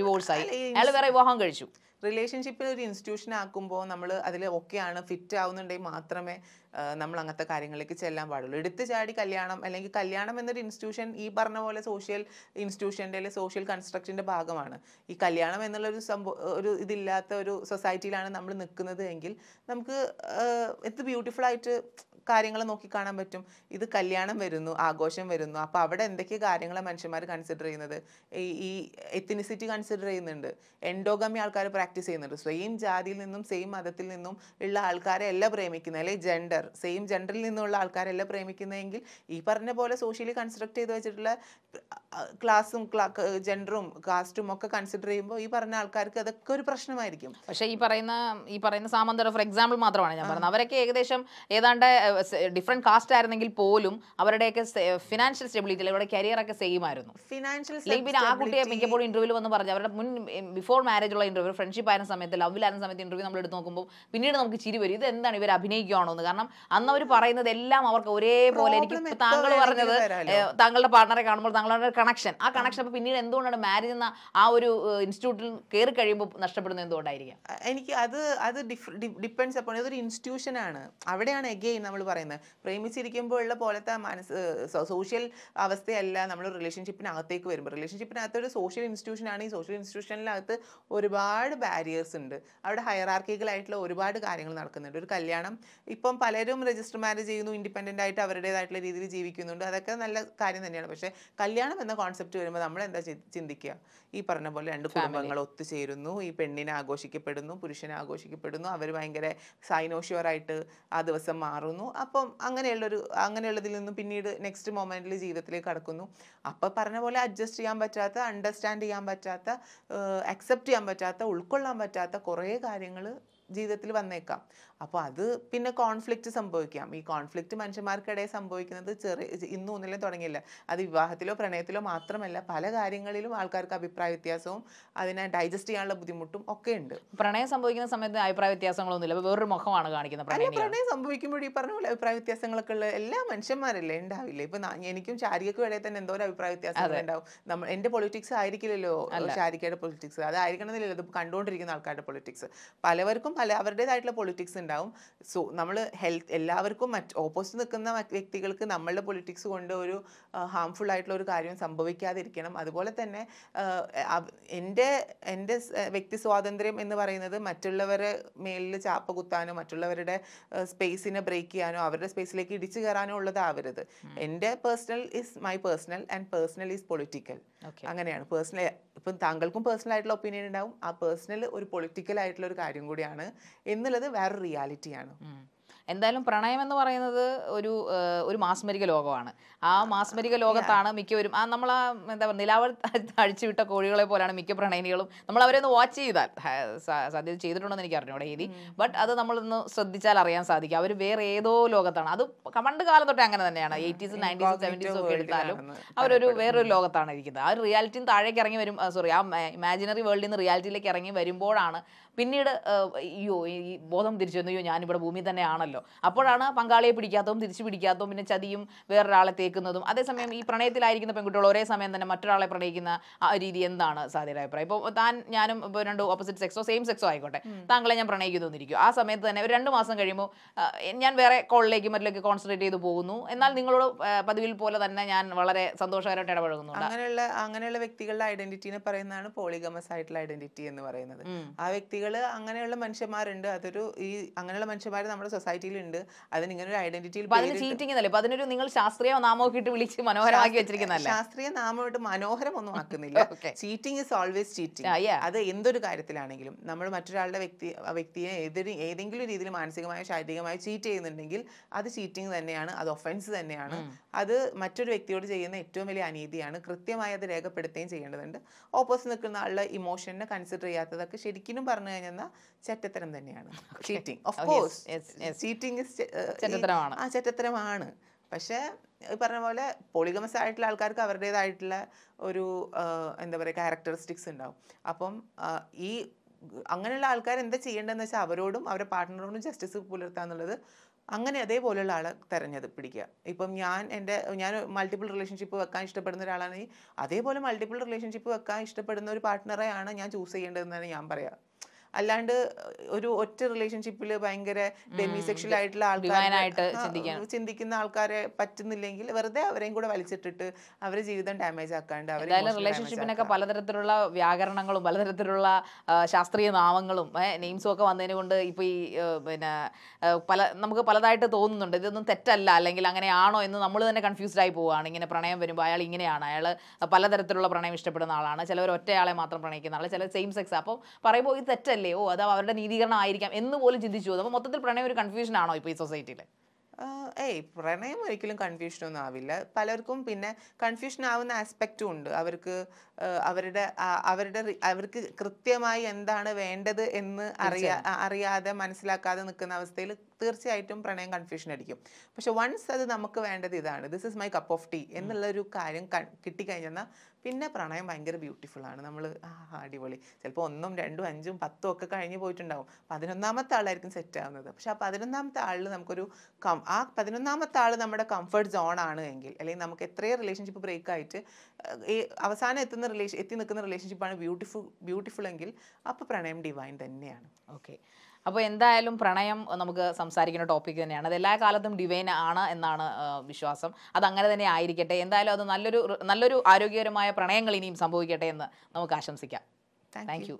ഡിവോഴ്സ് ആയി അയാൾ വേറെ വിവാഹം കഴിച്ചു റിലേഷൻഷിപ്പിൽ ഒരു ഇൻസ്റ്റിറ്റ്യൂഷൻ ആക്കുമ്പോൾ നമ്മൾ അതിൽ ആണ് ഫിറ്റ് ആവുന്നുണ്ടെങ്കിൽ മാത്രമേ നമ്മൾ അങ്ങനത്തെ കാര്യങ്ങളിലേക്ക് ചെല്ലാൻ പാടുള്ളൂ എടുത്തു ചാടി കല്യാണം അല്ലെങ്കിൽ കല്യാണം എന്നൊരു ഇൻസ്റ്റിറ്റ്യൂഷൻ ഈ പറഞ്ഞ പോലെ സോഷ്യൽ ഇൻസ്റ്റിറ്റ്യൂഷൻ്റെ അല്ലെങ്കിൽ സോഷ്യൽ കൺസ്ട്രക്ഷൻ്റെ ഭാഗമാണ് ഈ കല്യാണം എന്നുള്ളൊരു സംഭവം ഒരു ഇതില്ലാത്ത ഒരു സൊസൈറ്റിയിലാണ് നമ്മൾ നിൽക്കുന്നത് എങ്കിൽ നമുക്ക് എത്ര ബ്യൂട്ടിഫുൾ ആയിട്ട് കാര്യങ്ങൾ നോക്കി കാണാൻ പറ്റും ഇത് കല്യാണം വരുന്നു ആഘോഷം വരുന്നു അപ്പോൾ അവിടെ എന്തൊക്കെ കാര്യങ്ങളാണ് മനുഷ്യന്മാർ കൺസിഡർ ചെയ്യുന്നത് ഈ എത്തിനിസിറ്റി കൺസിഡർ ചെയ്യുന്നുണ്ട് എൻഡോഗമി ആൾക്കാർ പ്രാക്ടീസ് ചെയ്യുന്നുണ്ട് സെയിം ജാതിയിൽ നിന്നും സെയിം മതത്തിൽ നിന്നും ഉള്ള ആൾക്കാരെ അല്ല പ്രേമിക്കുന്നത് അല്ലെങ്കിൽ ജെൻഡർ സെയിം ജെൻഡറിൽ നിന്നുള്ള ആൾക്കാരെല്ലാം പ്രേമിക്കുന്നതെങ്കിൽ ഈ പറഞ്ഞ പോലെ സോഷ്യലി കൺസ്ട്രക്ട് ചെയ്ത് വെച്ചിട്ടുള്ള ക്ലാസ്സും ജെൻഡറും കാസ്റ്റും ഒക്കെ കൺസിഡർ ചെയ്യുമ്പോൾ ഈ പറഞ്ഞ ആൾക്കാർക്ക് അതൊക്കെ ഒരു പ്രശ്നമായിരിക്കും പക്ഷേ ഈ പറയുന്ന ഈ പറയുന്ന സാമന്തര ഫോർ എക്സാമ്പിൾ മാത്രമാണ് ഞാൻ പറഞ്ഞത് അവരൊക്കെ ഏകദേശം ഏതാണ്ട് ഡിഫറെന്റ് കാസ്റ്റ് ആയിരുന്നെങ്കിൽ പോലും അവരുടെയൊക്കെ ഫിനാൻഷ്യൽ സ്റ്റെബിലിറ്റി അവരുടെ കരിയർ ഒക്കെ സെയിം ആയിരുന്നു ഫിനാൻഷ്യൽ പിന്നെ ആ കുട്ടിയെ മിക്കപ്പോഴും ഇന്റർവ്യൂ വന്ന് പറഞ്ഞു അവരുടെ മുൻ ബിഫോർ മാരേജ് ഉള്ള ഇന്റർവ്യൂ ഫ്രണ്ട്ഷിപ്പ് ആയിരുന്ന സമയത്ത് ലവിലായിരുന്ന സമയത്ത് ഇന്റർവ്യൂ നമ്മൾ എടുത്ത് നോക്കുമ്പോൾ പിന്നീട് നമുക്ക് ചിരി വരും ഇത് എന്താണ് ഇവർ അഭിനയിക്കുകയാണോ എന്ന് കാരണം അന്ന് അവർ പറയുന്നത് എല്ലാം അവർക്ക് ഒരേപോലെ എനിക്ക് താങ്കൾ പറഞ്ഞത് താങ്കളുടെ പാർട്ണറെ കാണുമ്പോൾ താങ്കളുടെ കണക്ഷൻ ആ കണക്ഷൻ അപ്പൊ പിന്നീട് എന്തുകൊണ്ടാണ് മാരേജ് എന്ന ആ ഒരു ഇൻസ്റ്റിറ്റ്യൂട്ടിൽ കയറി കഴിയുമ്പോൾ നഷ്ടപ്പെടുന്നത് എന്തുകൊണ്ടായിരിക്കാം എനിക്ക് അത് അത് ഡിപ്പെൻസ് അപ്പോൾ ഇതൊരു ഇൻസ്റ്റിറ്റ്യൂഷനാണ് അവിടെയാണ് എഗെയിൻ നമ്മൾ പറയുന്നത് പ്രേമിച്ചിരിക്കുമ്പോഴുള്ള പോലത്തെ മനസ്സ് സോഷ്യൽ അവസ്ഥയല്ല നമ്മൾ റിലേഷൻഷിപ്പിനകത്തേക്ക് വരുമ്പോൾ റിലേഷൻഷിപ്പിനകത്ത് ഒരു സോഷ്യൽ ആണ് ഈ സോഷ്യൽ ഇൻസ്റ്റിറ്റ്യൂഷനിലകത്ത് ഒരുപാട് ബാരിയേഴ്സ് ഉണ്ട് അവിടെ ഹയറാർക്കികളായിട്ടുള്ള ഒരുപാട് കാര്യങ്ങൾ നടക്കുന്നുണ്ട് ഒരു കല്യാണം ഇപ്പം പലരും രജിസ്റ്റർ മാരേജ് ചെയ്യുന്നു ഇൻഡിപെൻഡൻ്റ് ആയിട്ട് അവരുടേതായിട്ടുള്ള രീതിയിൽ ജീവിക്കുന്നുണ്ട് അതൊക്കെ നല്ല കാര്യം തന്നെയാണ് പക്ഷേ കല്യാണം എന്ന കോൺസെപ്റ്റ് വരുമ്പോൾ നമ്മൾ എന്താ ചിന്തിക്കുക ഈ പറഞ്ഞ പോലെ രണ്ട് കുടുംബങ്ങൾ ഒത്തുചേരുന്നു ഈ പെണ്ണിനെ ആഘോഷിക്കപ്പെടുന്നു പുരുഷനെ ആഘോഷിക്കപ്പെടുന്നു അവർ ഭയങ്കര സൈനോഷ്യൂറായിട്ട് ആ ദിവസം മാറുന്നു അപ്പം അങ്ങനെയുള്ളൊരു അങ്ങനെയുള്ളതിൽ നിന്ന് പിന്നീട് നെക്സ്റ്റ് മൊമെൻറ്റിൽ ജീവിതത്തിലേക്ക് കടക്കുന്നു അപ്പോൾ പറഞ്ഞ പോലെ അഡ്ജസ്റ്റ് ചെയ്യാൻ പറ്റാത്ത അണ്ടർസ്റ്റാൻഡ് ചെയ്യാൻ പറ്റാത്ത അക്സെപ്റ്റ് ചെയ്യാൻ പറ്റാത്ത ഉൾക്കൊള്ളാൻ പറ്റാത്ത കുറേ കാര്യങ്ങൾ ജീവിതത്തിൽ വന്നേക്കാം അപ്പോൾ അത് പിന്നെ കോൺഫ്ലിക്റ്റ് സംഭവിക്കാം ഈ കോൺഫ്ലിക്റ്റ് മനുഷ്യന്മാർക്കിടയിൽ സംഭവിക്കുന്നത് ചെറിയ ഇന്നും ഒന്നിലും തുടങ്ങിയില്ല അത് വിവാഹത്തിലോ പ്രണയത്തിലോ മാത്രമല്ല പല കാര്യങ്ങളിലും ആൾക്കാർക്ക് അഭിപ്രായ വ്യത്യാസവും അതിനെ ഡൈജസ്റ്റ് ചെയ്യാനുള്ള ബുദ്ധിമുട്ടും ഒക്കെ ഉണ്ട് പ്രണയം സംഭവിക്കുന്ന സമയത്ത് അഭിപ്രായ വ്യത്യാസങ്ങളൊന്നും ഇല്ല വേറൊരു മുഖമാണ് കാണിക്കുന്നത് പ്രണയം സംഭവിക്കുമ്പോൾ ഈ പറഞ്ഞ പോലെ അഭിപ്രായ വ്യത്യാസങ്ങളൊക്കെ ഉള്ള എല്ലാ മനുഷ്യന്മാരല്ലേ ഉണ്ടാവില്ലേ ഇപ്പൊ എനിക്കും ശാരികക്കും ഇടയിൽ തന്നെ എന്തോ ഒരു അഭിപ്രായ വ്യത്യാസങ്ങൾ ഉണ്ടാവും എന്റെ പൊളിറ്റിക്സ് ആയിരിക്കില്ലല്ലോ ചാരികയുടെ പൊളിറ്റിക്സ് അതായിരിക്കണമെന്നില്ലല്ലോ ഇത് കണ്ടുകൊണ്ടിരിക്കുന്ന ആൾക്കാരുടെ പൊളിറ്റിക്സ് പലവർക്കും അല്ല അവരുടേതായിട്ടുള്ള പൊളിറ്റിക്സ് ഉണ്ടാവും സോ നമ്മൾ ഹെൽത്ത് എല്ലാവർക്കും മറ്റ് ഓപ്പോസിറ്റ് നിൽക്കുന്ന വ്യക്തികൾക്ക് നമ്മളുടെ പൊളിറ്റിക്സ് കൊണ്ട് ഒരു ഹാംഫുൾ ആയിട്ടുള്ള ഒരു കാര്യം സംഭവിക്കാതിരിക്കണം അതുപോലെ തന്നെ എൻ്റെ എൻ്റെ വ്യക്തി സ്വാതന്ത്ര്യം എന്ന് പറയുന്നത് മറ്റുള്ളവരെ മേലിൽ ചാപ്പ കുത്താനോ മറ്റുള്ളവരുടെ സ്പേസിനെ ബ്രേക്ക് ചെയ്യാനോ അവരുടെ സ്പേസിലേക്ക് ഇടിച്ചു കയറാനോ ഉള്ളതാവരുത് എൻ്റെ personal is my personal and personal is political അങ്ങനെയാണ് പേഴ്സണൽ ഇപ്പം താങ്കൾക്കും പേഴ്സണൽ ആയിട്ടുള്ള ഒപ്പീനിയൻ ഉണ്ടാവും ആ പേഴ്സണൽ ഒരു പൊളിറ്റിക്കൽ ആയിട്ടുള്ള ഒരു കാര്യം കൂടിയാണ് എന്നുള്ളത് വേറൊരു റിയാലിറ്റിയാണ് എന്തായാലും പ്രണയം എന്ന് പറയുന്നത് ഒരു ഒരു മാസ്മരിക ലോകമാണ് ആ മാസ്മരിക ലോകത്താണ് മിക്കവരും ആ നമ്മൾ ആ എന്താ പറയുക നിലാവൾ അഴിച്ചുവിട്ട കോഴികളെ പോലെയാണ് മിക്ക പ്രണയിനികളും നമ്മൾ അവരെ വാച്ച് ചെയ്താൽ സദ്യ ചെയ്തിട്ടുണ്ടെന്ന് എനിക്ക് അറിഞ്ഞൂടെ രീതി ബട്ട് അത് നമ്മളൊന്ന് ശ്രദ്ധിച്ചാൽ അറിയാൻ സാധിക്കും അവർ വേറെ ഏതോ ലോകത്താണ് അത് പണ്ട് കാലം തൊട്ടേ അങ്ങനെ തന്നെയാണ് എയ്റ്റീസ് നയൻറ്റീസ് സെവൻറ്റീസ് ഒക്കെ എടുത്താലും അവരൊരു വേറൊരു ലോകത്താണ് ഇരിക്കുന്നത് ആ റിയാലിറ്റിയും താഴേക്ക് ഇറങ്ങി വരും സോറി ആ ഇമാജിനറി വേൾഡിൽ നിന്ന് റിയാലിറ്റിയിലേക്ക് ഇറങ്ങി വരുമ്പോഴാണ് പിന്നീട് അയ്യോ ഈ ബോധം തിരിച്ചു വന്നു അയ്യോ ഞാനിവിടെ ഭൂമി തന്നെയാണല്ലോ ആണല്ലോ അപ്പോഴാണ് പങ്കാളിയെ പിടിക്കാത്തതും തിരിച്ചു പിടിക്കാത്തതും പിന്നെ ചതിയും വേറൊരാളെ തേക്കുന്നതും അതേസമയം ഈ പ്രണയത്തിലായിരിക്കുന്ന പെൺകുട്ടികൾ ഒരേ സമയം തന്നെ മറ്റൊരാളെ പ്രണയിക്കുന്ന ആ രീതി എന്താണ് സാധ്യത അഭിപ്രായം ഇപ്പോൾ താൻ ഞാനും ഇപ്പോൾ രണ്ട് ഓപ്പോസിറ്റ് സെക്സോ സെയിം സെക്സോ ആയിക്കോട്ടെ താങ്കളെ ഞാൻ പ്രണയിക്കുന്നു എന്നിരിക്കും ആ സമയത്ത് തന്നെ ഒരു രണ്ട് മാസം കഴിയുമ്പോൾ ഞാൻ വേറെ കോളിലേക്ക് മറ്റിലേക്ക് കോൺസെൻട്രേറ്റ് ചെയ്ത് പോകുന്നു എന്നാൽ നിങ്ങളോട് പതിവിൽ പോലെ തന്നെ ഞാൻ വളരെ സന്തോഷകരമായിട്ട് ഇടപഴകുന്നുണ്ട് അങ്ങനെയുള്ള അങ്ങനെയുള്ള വ്യക്തികളുടെ ഐഡന്റിറ്റിനെ പറയുന്നതാണ് പോളിഗമസ് ആയിട്ടുള്ള ഐഡന്റിറ്റി എന്ന് പറയുന്നത് ആ വ്യക്തികൾ അങ്ങനെയുള്ള മനുഷ്യന്മാരുണ്ട് അതൊരു ഈ അങ്ങനെയുള്ള മനുഷ്യന്മാർ നമ്മുടെ സൊസൈറ്റി സൊസൈറ്റിയിൽ ഉണ്ട് അതിനിങ്ങനെ ഒരു ഐഡന്റിറ്റിയിൽ അതിന് ചീറ്റിംഗ് നിങ്ങൾ ശാസ്ത്രീയ നാമമൊക്കെ ഇട്ട് വിളിച്ച് മനോഹരമാക്കി വെച്ചിരിക്കുന്നതല്ല ശാസ്ത്രീയ നാമമായിട്ട് മനോഹരം ഒന്നും ആക്കുന്നില്ല ചീറ്റിംഗ് ഇസ് ഓൾവേസ് ചീറ്റിംഗ് അത് എന്തൊരു കാര്യത്തിലാണെങ്കിലും നമ്മൾ മറ്റൊരാളുടെ വ്യക്തി വ്യക്തിയെ ഏതൊരു ഏതെങ്കിലും രീതിയിൽ മാനസികമായോ ശാരീരികമായോ ചീറ്റ് ചെയ്യുന്നുണ്ടെങ്കിൽ അത് ചീറ്റിംഗ് തന്നെയാണ് അത് ഒഫൻസ് തന്നെയാണ് അത് മറ്റൊരു വ്യക്തിയോട് ചെയ്യുന്ന ഏറ്റവും വലിയ അനീതിയാണ് കൃത്യമായി അത് രേഖപ്പെടുത്തുകയും ചെയ്യേണ്ടതുണ്ട് ഓപ്പോസിറ്റ് നിൽക്കുന്ന ആളുടെ ഇമോഷനെ കൺസിഡർ ചെയ്യാത്തതൊക്കെ ശരിക്കും പറഞ്ഞു കഴിഞ്ഞാൽ ചെറ്റത്തരം തന്നെയാണ് ചീറ്റിംഗ് ഓഫ് കോഴ്സ് ചീറ്റിങ് ചെറ്റത്തരമാണ് ആ ചെറ്റത്തരമാണ് പക്ഷേ ഈ പറഞ്ഞ പോലെ പോളിഗമസ് ആയിട്ടുള്ള ആൾക്കാർക്ക് അവരുടേതായിട്ടുള്ള ഒരു എന്താ പറയുക ക്യാരക്ടറിസ്റ്റിക്സ് ഉണ്ടാവും അപ്പം ഈ അങ്ങനെയുള്ള ആൾക്കാർ എന്താ ചെയ്യേണ്ടതെന്ന് വെച്ചാൽ അവരോടും അവരുടെ പാർട്ട്ണറോടും ജസ്റ്റിസ് പുലർത്തുക എന്നുള്ളത് അങ്ങനെ അതേപോലെയുള്ള ആളെ തെരഞ്ഞത് പിടിക്കുക ഇപ്പം ഞാൻ എൻ്റെ ഞാൻ മൾട്ടിപ്പിൾ റിലേഷൻഷിപ്പ് വെക്കാൻ ഇഷ്ടപ്പെടുന്ന ഒരാളാണെങ്കിൽ അതേപോലെ മൾട്ടിപ്പിൾ റിലേഷൻഷിപ്പ് വെക്കാൻ ഇഷ്ടപ്പെടുന്ന ഒരു പാർട്ട്ണറെയാണ് ഞാൻ ചൂസ് ചെയ്യേണ്ടതെന്നാണ് ഞാൻ പറയുക അല്ലാണ്ട് ഒരു ഒറ്റ റിലേഷൻഷിപ്പിൽ ഭയങ്കര ഡെമിസെക്ഷൽ ആയിട്ടുള്ള ആൾക്കാർ ചിന്തിക്കുന്ന ആൾക്കാരെ പറ്റുന്നില്ലെങ്കിൽ വെറുതെ അവരെയും കൂടെ വലിച്ചിട്ടിട്ട് അവരെ ജീവിതം ഡാമേജ് ആക്കാണ്ട് അവരെ റിലേഷൻഷിപ്പിനൊക്കെ പലതരത്തിലുള്ള വ്യാകരണങ്ങളും പലതരത്തിലുള്ള ശാസ്ത്രീയ നാമങ്ങളും നെയിംസും ഒക്കെ വന്നതിന് കൊണ്ട് ഇപ്പൊ ഈ പിന്നെ പല നമുക്ക് പലതായിട്ട് തോന്നുന്നുണ്ട് ഇതൊന്നും തെറ്റല്ല അല്ലെങ്കിൽ അങ്ങനെയാണോ എന്ന് നമ്മൾ തന്നെ കൺഫ്യൂസ്ഡ് ആയി പോവുകയാണ് ഇങ്ങനെ പ്രണയം വരുമ്പോൾ അയാൾ ഇങ്ങനെയാണ് അയാൾ പലതരത്തിലുള്ള പ്രണയം ഇഷ്ടപ്പെടുന്ന ആളാണ് ചിലവർ ഒറ്റയാളെ മാത്രം പ്രണയിക്കുന്ന ആൾ ചില സെയിം സെക്സ് അപ്പം പറയുമ്പോൾ ഇത് തെറ്റല്ല അല്ലേ ഓ അത് അവരുടെ നീതീകരണം ആയിരിക്കാം എന്ന് പോലും ചിന്തിച്ചു പോകും അപ്പോൾ മൊത്തത്തിൽ പ്രണയം ഒരു കൺഫ്യൂഷൻ ആണോ ഇപ്പോൾ ഈ സൊസൈറ്റിയിൽ ഏയ് പ്രണയം ഒരിക്കലും കൺഫ്യൂഷൻ ഒന്നും ആവില്ല പലർക്കും പിന്നെ കൺഫ്യൂഷൻ ആവുന്ന ആസ്പെക്റ്റും ഉണ്ട് അവർക്ക് അവരുടെ അവരുടെ അവർക്ക് കൃത്യമായി എന്താണ് വേണ്ടത് എന്ന് അറിയാ അറിയാതെ മനസ്സിലാക്കാതെ നിൽക്കുന്ന അവസ്ഥയിൽ തീർച്ചയായിട്ടും പ്രണയം കൺഫ്യൂഷൻ അടിക്കും പക്ഷെ വൺസ് അത് നമുക്ക് വേണ്ടത് ഇതാണ് this is my cup of tea എന്നുള്ളൊരു കാര്യം കിട്ടിക്കഴിഞ്ഞെന്നാൽ പിന്നെ പ്രണയം ഭയങ്കര ബ്യൂട്ടിഫുൾ ആണ് നമ്മൾ ആ അടിപൊളി ചിലപ്പോൾ ഒന്നും രണ്ടും അഞ്ചും പത്തും ഒക്കെ കഴിഞ്ഞ് പോയിട്ടുണ്ടാവും പതിനൊന്നാമത്തെ ആളായിരിക്കും സെറ്റ് ആവുന്നത് പക്ഷെ ആ പതിനൊന്നാമത്തെ ആളിൽ നമുക്കൊരു കം ആ പതിനൊന്നാമത്തെ ആൾ നമ്മുടെ കംഫർട്ട് സോൺ ആണ് എങ്കിൽ അല്ലെങ്കിൽ നമുക്ക് എത്രയോ റിലേഷൻഷിപ്പ് ബ്രേക്ക് ആയിട്ട് ഈ അവസാനം എത്തുന്ന റിലേഷൻ എത്തി നിൽക്കുന്ന റിലേഷൻഷിപ്പാണ് ബ്യൂട്ടിഫുൾ ബ്യൂട്ടിഫുൾ എങ്കിൽ അപ്പോൾ പ്രണയം ഡിവൈൻ തന്നെയാണ് ഓക്കെ അപ്പോൾ എന്തായാലും പ്രണയം നമുക്ക് സംസാരിക്കുന്ന ടോപ്പിക് തന്നെയാണ് അത് എല്ലാ കാലത്തും ഡിവൈൻ ആണ് എന്നാണ് വിശ്വാസം അത് അങ്ങനെ തന്നെ ആയിരിക്കട്ടെ എന്തായാലും അത് നല്ലൊരു നല്ലൊരു ആരോഗ്യകരമായ പ്രണയങ്ങൾ ഇനിയും സംഭവിക്കട്ടെ എന്ന് നമുക്ക് ആശംസിക്കാം താങ്ക് യു